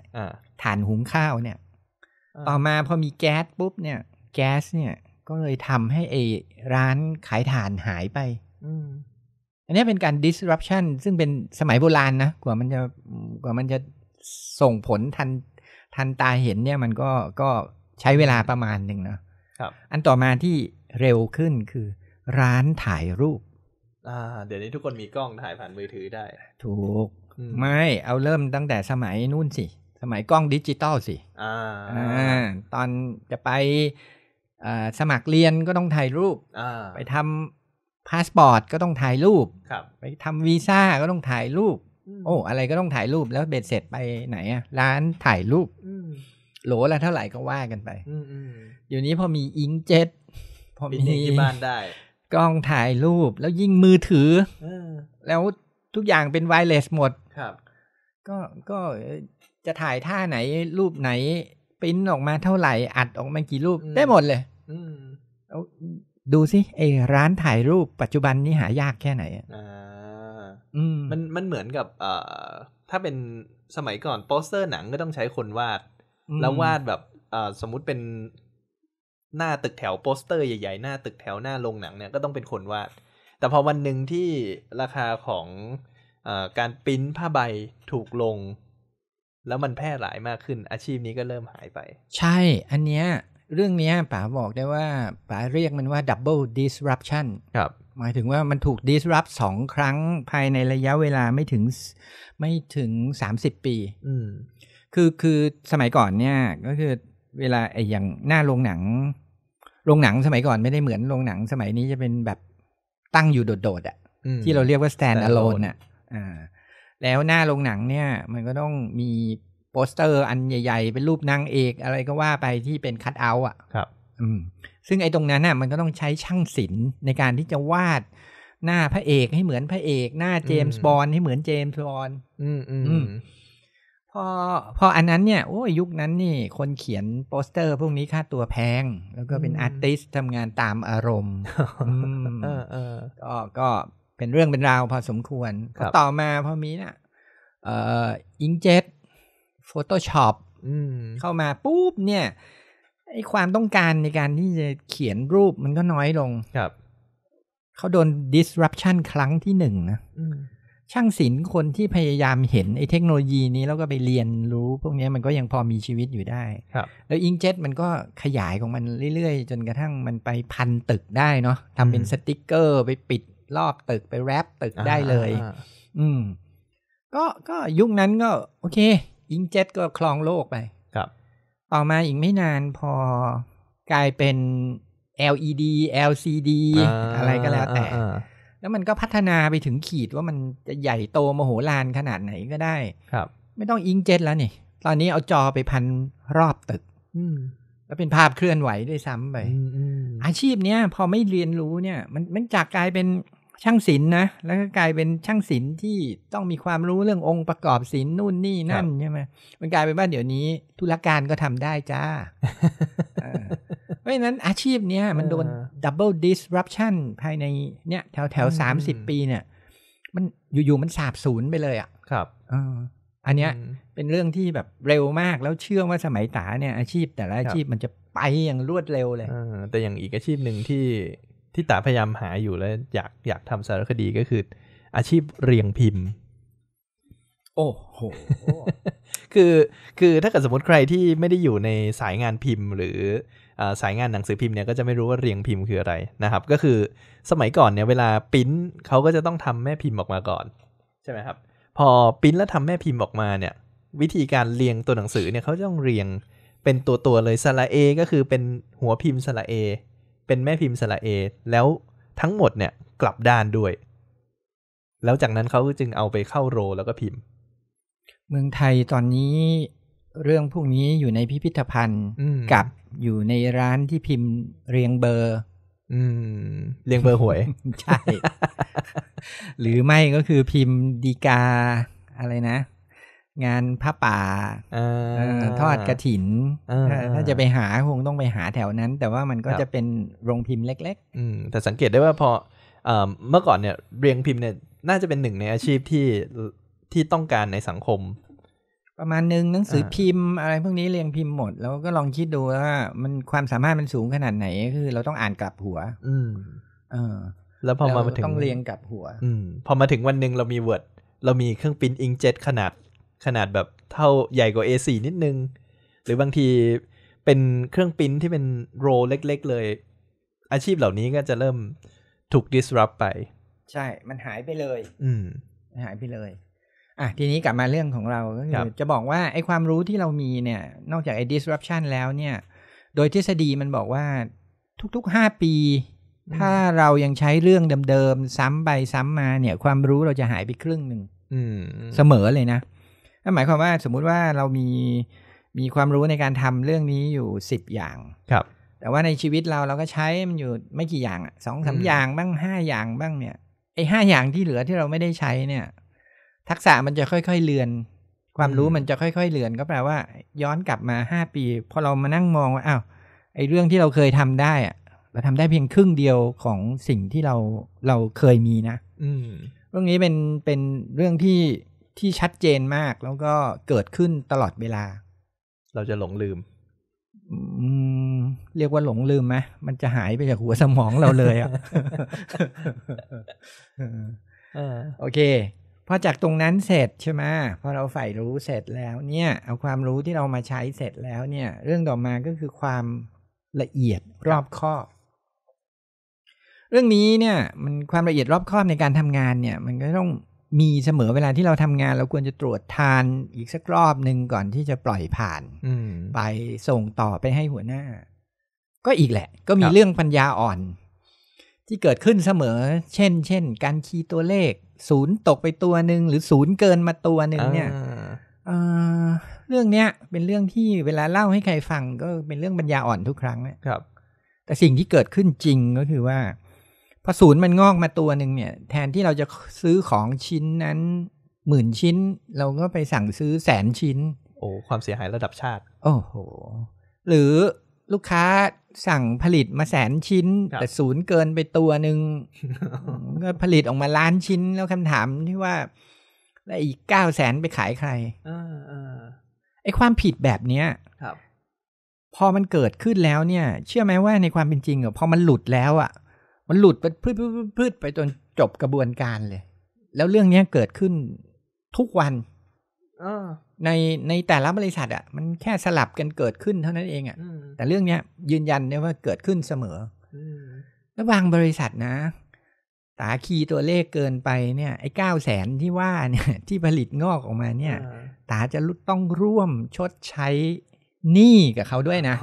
ถ่านหุงข้าว เนี่ย ต่อมาพอมีแก๊สปุ๊บเนี่ย แก๊ส เนี่ยก็เลยทำให้ไอร้านขายถ่านหายไปอันนี้เป็นการ disruption ซึ่งเป็นสมัยโบราณนะ กว่ามันจะกว่ามันจะส่งผลทันทันตาเห็นเนี่ยมันก็ก็ใช้เวลาประมาณหนึ่งเนาะครับ อันต่อมาที่เร็วขึ้นคือร้านถ่ายรูป อ่า เดี๋ยวนี้ทุกคนมีกล้องถ่ายผ่านมือถือได้ ถูก ไม่ เอาเริ่มตั้งแต่สมัยนู่นสิ สมัยกล้องดิจิตอลสิอ่าอ่าตอนจะไปสมัครเรียนก็ต้องถ่ายรูปไปทำพาสปอร์ตก็ต้องถ่ายรูปไปทำวีซ่าก็ต้องถ่ายรูป โอ้อะไรก็ต้องถ่ายรูปแล้วเบ็ดเสร็จไปไหนอ่ะ ร้านถ่ายรูปโหลละเท่าไหร่ก็ว่ากันไปอยู่นี้พอมีอิงเจ็ตพอมีที่บ้านได้กล้องถ่ายรูปแล้วยิ่งมือถือแล้วทุกอย่างเป็นไวเลสหมดครับ ก็ก็จะถ่ายท่าไหนรูปไหนปิ้นออกมาเท่าไหร่อัดออกมากี่รูปได้หมดเลย อืดูสิไอร้านถ่ายรูปปัจจุบันนี่หายากแค่ไหนอ่ามมันมันเหมือนกับเอ่อถ้าเป็นสมัยก่อนโปสเตอร์หนังก็ต้องใช้คนวาด แล้ววาดแบบเอ่อสมมุติเป็นหน้าตึกแถวโปสเตอร์ ใหญ่ ๆ หน้า ตึกแถวหน้าโรงหนังเนี่ย ก็ต้องเป็นคนวาด แต่พอวันหนึ่งที่ราคาของอการปิ้นผ้าใบถูกลง แล้วมันแพร่หลายมากขึ้น อาชีพนี้ก็เริ่มหายไป ใช่ อันเนี้ยเรื่องนี้ป๋าบอกได้ว่าป๋าเรียกมันว่า double disruption ครับ หมายถึงว่ามันถูก disrupt สองครั้งภายในระยะเวลาไม่ถึงไม่ถึงสามสิบปีคือคือสมัยก่อนเนี่ย ก็คือเวลาไอ้อย่างหน้าโรงหนังโรงหนังสมัยก่อนไม่ได้เหมือนโรงหนังสมัยนี้จะเป็นแบบตั้งอยู่โดดๆอะ่ะที่เราเรียกว่า stand alone อ่ะแล้วหน้าโรงหนังเนี่ย มันก็ต้องมีสเตอร์อันใหญ่ๆ เป็นรูปนางเอกอะไรก็ว่าไปที่เป็นคัตเอาท์อ่ะครับ อืม ซึ่งไอ้ตรงนั้นน่ะ มันก็ต้องใช้ช่างศิลป์ในการที่จะวาดหน้าพระเอกให้เหมือนพระเอก หน้าเจมส์บอลให้เหมือนเจมส์บอลอืมอืมพอ พออันนั้นเนี่ย โอ้ยยุคนั้นนี่ คนเขียนโปสเตอร์พวกนี้ค่าตัวแพง แล้วก็เป็นอาร์ติสทำงานตามอารมณ์ก็ ก็เป็นเรื่องเป็นราวพอสมควรต่อมาพอมีเนี่ยอิงเจ็โฟโต้ช็อปเข้ามา ปุ๊บเนี่ยไอความต้องการในการที่จะเขียนรูปมันก็น้อยลงครับเขาโดน disruption ครั้งที่หนึ่งนะช่างศิลป์คนที่พยายามเห็นไอเทคโนโลยีนี้ แล้วก็ไปเรียนรู้ พวกนี้มันก็ยังพอมีชีวิตอยู่ได้ ครับ แล้วอิงเจ็ตมันก็ขยายของมันเรื่อย ๆ จนกระทั่งมันไปพันตึกได้เนาะทำเป็นสติกเกอร์ไปปิดรอบตึกไปแรปตึกได้เลยอืม ก็ก็ยุคนั้นก็ โอเคอิงเจ็ตก็คลองโลกไป ครับ ต่อมาอีกไม่นานพอกลายเป็น LED LCD อะไรก็แล้วแต่ แล้วมันก็พัฒนาไปถึงขีดว่ามันจะใหญ่โตมโหฬารขนาดไหนก็ได้ ครับ ไม่ต้องอิงเจ็ตแล้วนี่ตอนนี้เอาจอไปพันรอบตึก แล้วเป็นภาพเคลื่อนไหวด้วยซ้ำไปออาชีพเนี้ย พอไม่เรียนรู้เนี่ย มันมันจากกลายเป็นช่างศิลป์นะ แล้วก็กลายเป็นช่างศิลป์ที่ต้องมีความรู้เรื่ององค์ประกอบศิลป์นู่นนี่ นั่นใช่ไหมมันกลายเป็นว่าเดี๋ยวนี้ ธุรการก็ทำได้จ้า เพราะฉะนั้นอาชีพเนี้ยมันโดน double disruption ภายในเนี่ย แถวแถวสามสิบปีเนี่ย มันอยู่ ๆ มันสาบสูญไปเลยอ่ะครับอันเนี้ยเป็นเรื่องที่แบบเร็วมากแล้วเชื่อว่าสมัยตาเนี่ย อาชีพแต่ละอาชีพมันจะไปอย่างรวดเร็วเลยแต่อย่างอีกอาชีพหนึ่งที่ที่ตาพยายามหาอยู่แล้วอยากอยากทำสารคดีก็คือ อาชีพเรียงพิมพ์โอ้โห คือคือถ้าเกิดสมมติใครที่ไม่ได้อยู่ในสายงานพิมพ์ หรือสายงานหนังสือพิมพ์เนี่ยก็จะไม่รู้ว่าเรียงพิมพ์คืออะไรนะครับ ก็คือสมัยก่อนเนี่ยเวลาปิ้นเขาก็จะต้องทำแม่พิมพ์ออกมาก่อนใช่ไหมครับพอปิ้นแล้วทำแม่พิมพ์ออกมาเนี่ยวิธีการเรียงตัวหนังสือเนี่ยเขาต้องเรียงเป็นตัวตัวเลยสระเอก็คือเป็นหัวพิมพ์สระเอเป็นแม่พิมพ์สระเอ แล้วทั้งหมดเนี่ย กลับด้านด้วย แล้วจากนั้นเขาจึงเอาไปเข้าโรแล้วก็พิมพ์ เมืองไทยตอนนี้เรื่องพวกนี้อยู่ในพิพิธภัณฑ์กับอยู่ในร้านที่พิมพ์ เรียงเบอร์ อืม เรียงเบอร์หวย ใช่ หรือไม่ก็คือพิมพ์ดีกาอะไรนะงานผ้าป่าอทอดกระถินถ้าจะไปหาคงต้องไปหาแถวนั้น แต่ว่ามันก็จะเป็นโรงพิมพ์เล็กๆแต่สังเกตได้ว่าพอเมื่อก่อนเนี่ย เรียงพิมพ์เนี่ยน่าจะเป็นหนึ่งในอาชีพที่ที่ต้องการในสังคม ประมาณหนึ่งหนังสือพิมพ์อะไรพวกนี้เรียงพิมพ์หมดแล้วก็ลองคิดดูว่ามันความสามารถมันสูงขนาดไหนคือเราต้องอ่านกลับหัวแล้วพอมาถึงต้องเรียงกลับหัว อืพอมาถึงวันหนึ่งเรามีเวิร์ดเรามีเครื่องปิ้นอิงเจ็ตขนาดขนาดแบบเท่าใหญ่กว่า A4 นิดนึง หรือบางทีเป็นเครื่องปิ้นที่เป็นโรเล็ก ๆ เลย อาชีพเหล่านี้ก็จะเริ่มถูก disrupt ไป ใช่ มันหายไปเลย อืมหายไปเลยอ่ะทีนี้กลับมาเรื่องของเรา ก็คือ จะบอกว่าไอ้ความรู้ที่เรามีเนี่ย นอกจากไอ้ disruption แล้วเนี่ย โดยทฤษฎีมันบอกว่าทุกๆห้าปี ถ้าเรายังใช้เรื่องเดิม ๆ ซ้ำไปซ้ำมา เนี่ย ความรู้เราจะหายไปครึ่งหนึ่งเสมอเลยนะั่นหมายความว่าสมมุติว่าเรามีมีความรู้ในการทำเรื่องนี้อยู่สิบอย่าง ครับ แต่ว่าในชีวิตเราเรา ก็ใช้มันอยู่ไม่กี่อย่างอ่ะสองสาอย่างบ้างห้าอย่างบ้างเนี่ยไอห้าอย่างที่เหลือที่เราไม่ได้ใช้เนี่ย ทักษะมันจะค่อยๆเลือน ความรู้มันจะค่อยๆเลือน ก็แปลว่าย้อนกลับมาห้าปีพอเรามานั่งมองว่าอ้าวไอเรื่องที่เราเคยทำได้อ่ะเราทำได้เพียงครึ่งเดียวของสิ่งที่เราเราเคยมีนะ อืมเรื่องนี้เป็นเป็นเรื่องที่ที่ชัดเจนมากแล้วก็เกิดขึ้นตลอดเวลา เราจะหลงลืม เรียกว่าหลงลืมไหมมันจะหายไปจากหัวสมองเราเลยอ่ะโอเค พอจากตรงนั้นเสร็จใช่ไหม พอเราใฝ่รู้เสร็จแล้ว เนี่ย เอาความรู้ที่เรามาใช้เสร็จแล้ว เนี่ย เรื่องต่อมาก็คือความละเอียดรอบคอบ เรื่องนี้เนี่ย มันความละเอียดรอบคอบในการทำงานเนี่ย มันก็ต้องมีเสมอเวลาที่เราทำงาน เราควรจะตรวจทานอีกสักรอบหนึ่งก่อนที่จะปล่อยผ่านไปส่งต่อไปให้หัวหน้า ก็อีกแหละ ก็มีเรื่องปัญญาอ่อน ที่เกิดขึ้นเสมอ เช่น เช่น การคีย์ตัวเลขศูนย์ตกไปตัวหนึ่งหรือศูนย์เกินมาตัวหนึ่งเนี่ยเรื่องเนี้ยเป็นเรื่องที่เวลาเล่าให้ใครฟัง ก็เป็นเรื่องปัญญาอ่อนทุกครั้งครับ แต่สิ่งที่เกิดขึ้นจริงก็คือว่าพอศูนย์มันงอกมาตัวหนึ่งเนี่ย แทนที่เราจะซื้อของชิ้นนั้น หมื่นชิ้น เราก็ไปสั่งซื้อแสนชิ้น โอ้ความเสียหายระดับชาติ โอ้โห หรือลูกค้าสั่งผลิตมาแสนชิ้น แต่ศูนย์เกินไปตัวหนึ่งก็ผลิตออกมาล้านชิ้นแล้วคำถาม ที่ว่าแล้วอีกเก้าแสนไปขายใครไอ้ความผิดแบบเนี้ยครับ พอมันเกิดขึ้นแล้วเนี่ย เชื่อไหมว่าในความเป็นจริงอะพอมันหลุดแล้วอะมันหลุดไปพืชไปจนจบกระบวนการเลย แล้วเรื่องนี้เกิดขึ้นทุกวัน ในในแต่ละบริษัทอ่ะมันแค่สลับกันเกิดขึ้นเท่านั้นเองอ่ะ แต่เรื่องเนี้ยยืนยันได้ว่าเกิดขึ้นเสมอ ระหว่างบริษัทนะ ตาคีตัวเลขเกินไปเนี่ย ไอ้เก้าแสนที่ว่าเนี่ย ที่ผลิตงอกออกมาเนี่ยตาจะต้องร่วมชดใช้หนี้กับเขาด้วยนะ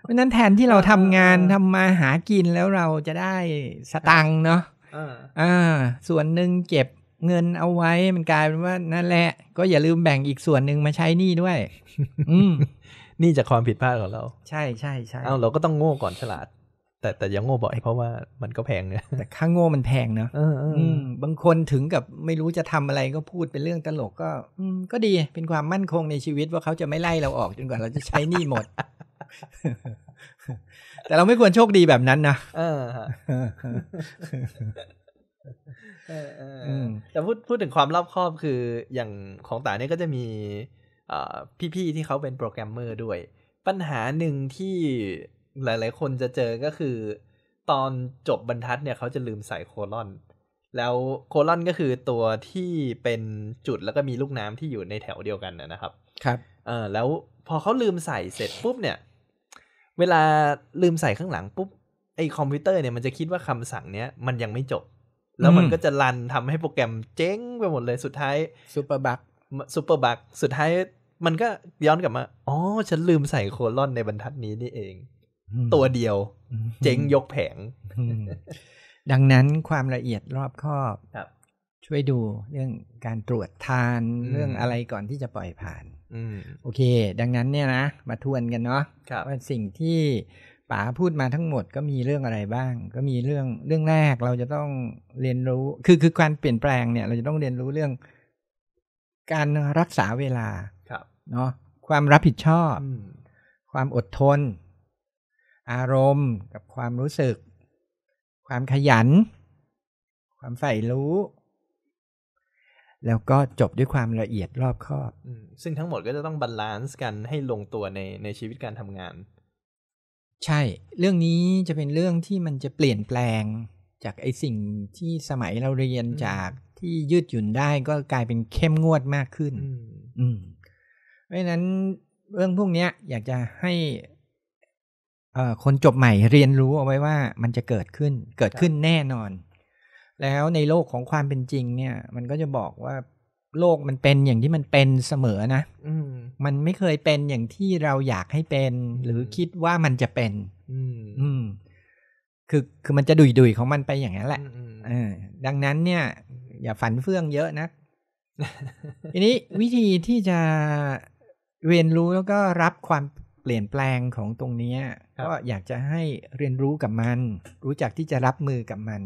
เพราะนั้นแทนที่เราทำงานทำมาหากินแล้วเราจะได้สตังค์เนาะอ่า ส่วนหนึ่งเก็บเงินเอาไว้มันกลายเป็นว่านั่นแหละ ก็อย่าลืมแบ่งอีกส่วนหนึ่งมาใช้หนี้ด้วย อืมนี่จากความผิดพลาดของเรา ใช่ใช่ใช่ เอาเราก็ต้องโง่ก่อนฉลาดแต่แต่ยังโง่บ่อยเพราะว่ามันก็แพงเนี่ยแต่ค่างโง่มันแพงเนอะบางคนถึงกับไม่รู้จะทำอะไรก็พูดเป็นเรื่องตลกก็ อืก็ดีเป็นความมั่นคงในชีวิตว่าเขาจะไม่ไล่เราออกจนกว่าเราจะใช้นี่หมด แต่เราไม่ควรโชคดีแบบนั้นนะแต่พูดพูดถึงความรอบคอบคืออย่างของตาเนี่ยก็จะมีพี่ ๆ ที่เขาเป็นโปรแกรมเมอร์ด้วย ปัญหาหนึ่งที่หลายๆ คนจะเจอก็คือ ตอนจบบรรทัดเนี่ยเขาจะลืมใส่โคลอน แล้วโคลอนก็คือตัวที่เป็นจุดแล้วก็มีลูกน้ำที่อยู่ในแถวเดียวกันนะครับครับเออแล้วพอเขาลืมใส่เสร็จปุ๊บเนี่ย เวลาลืมใส่ข้างหลังปุ๊บไอ้คอมพิวเตอร์เนี่ยมันจะคิดว่าคำสั่งเนี้ย มันยังไม่จบ แล้วมันก็จะรันทำให้โปรแกรมเจ๊งไปหมดเลยสุดท้ายซูเปอร์บัคซูเปอร์บัคสุดท้ายมันก็ย้อนกลับมาอ๋อฉันลืมใส่โคลอนในบรรทัดนี้นี่เองตัวเดียวเจ๊งยกแผง ดังนั้นความละเอียดรอบคอบช่วยดูเรื่องการตรวจทานเรื่องอะไรก่อนที่จะปล่อยผ่านโอเค ดังนั้นเนี่ยนะมาทวนกันเนาะว่าสิ่งที่ป๋าพูดมาทั้งหมด ก็มีเรื่องอะไรบ้าง ก็มีเรื่องเรื่องแรกเราจะต้องเรียนรู้คือคือการเปลี่ยนแปลงเนี่ย เราจะต้องเรียนรู้เรื่อง การรักษาเวลาครับ เนาะความรับผิดชอบ ความอดทนอารมณ์กับความรู้สึก ความขยัน ความใฝ่รู้ แล้วก็จบด้วยความละเอียดรอบคอบซึ่งทั้งหมดก็จะต้องบาลานซ์กันให้ลงตัวในในชีวิตการทำงาน ใช่ เรื่องนี้จะเป็นเรื่องที่มันจะเปลี่ยนแปลงจากไอสิ่งที่สมัยเราเรียนจากที่ยืดหยุ่นได้ก็กลายเป็นเข้มงวดมากขึ้นเพราะฉะนั้นเรื่องพวกนี้อยากจะให้คนจบใหม่เรียนรู้เอาไว้ว่ามันจะเกิดขึ้น เกิดขึ้นแน่นอน แล้วในโลกของความเป็นจริงเนี่ย มันก็จะบอกว่าโลกมันเป็นอย่างที่มันเป็นเสมอนะมันไม่เคยเป็นอย่างที่เราอยากให้เป็น หรือคิดว่ามันจะเป็น อืมคือคือมันจะดุยดุยของมันไปอย่างนั้นแหละอดังนั้นเนี่ย อย่าฝันเฟื่องเยอะนะทีนี้วิธีที่จะเรียนรู้แล้วก็รับความเปลี่ยนแปลงของตรงนี้ก็อยากจะให้เรียนรู้กับมัน รู้จักที่จะรับมือกับมัน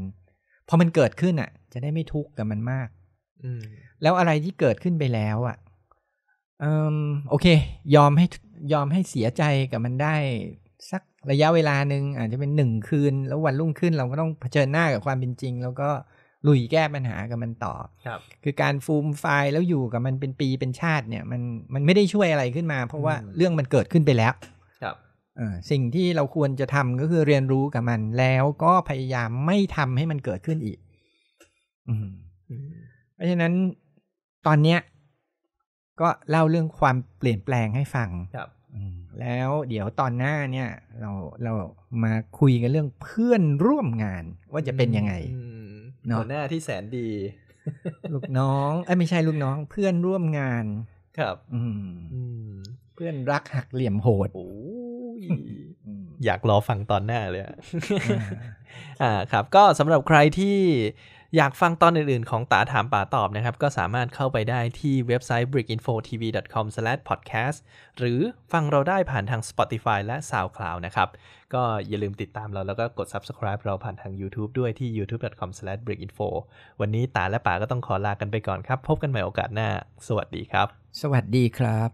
พอมันเกิดขึ้นอ่ะ จะได้ไม่ทุกข์กับมันมากแล้วอะไรที่เกิดขึ้นไปแล้ว อ่ะอโอเค ยอมให้ยอมให้เสียใจกับมันได้ สักระยะเวลาหนึ่งอาจจะเป็นหนึ่งคืน แล้ววันรุ่งขึ้นเราก็ต้องเผชิญหน้ากับความเป็นจริง แล้วก็ลุยแก้ปัญหากับมันต่อ ครับ คือการฟูมไฟล์แล้วอยู่กับมันเป็นปีเป็นชาติเนี่ยมันมันไม่ได้ช่วยอะไรขึ้นมาเพราะว่าเรื่องมันเกิดขึ้นไปแล้ว ครับสิ่งที่เราควรจะทำก็คือเรียนรู้กับมัน แล้วก็พยายามไม่ทำให้มันเกิดขึ้นอีก อืเพราะฉะนั้นตอนเนี้ย ก็เล่าเรื่องความเปลี่ยนแปลงให้ฟัง ครับแล้วเดี๋ยวตอนหน้าเนี่ย เราเรามาคุยกันเรื่องเพื่อนร่วมงานว่าจะเป็นยังไงหัวหน้าที่แสนดี ลูกน้องไอ้ไม่ใช่ลูกน้องเพื่อนร่วมงาน ครับ อืมเพื่อนรักหักเหลี่ยมโหดโอยอยากรอฟังตอนหน้าเลยอ่าครับ ก็สำหรับใครที่อยากฟังตอนอื่นๆของตาถามป่าตอบนะครับ ก็สามารถเข้าไปได้ที่เว็บไซต์ brickinfotv.com/podcast หรือฟังเราได้ผ่านทาง Spotify และ SoundCloud นะครับ ก็อย่าลืมติดตามเราแล้วก็กด subscribe เราผ่านทาง YouTube ด้วยที่ youtube.com/brickinfo วันนี้ตาและป่าก็ต้องขอลากันไปก่อนครับ พบกันใหม่โอกาสหน้า สวัสดีครับ สวัสดีครับ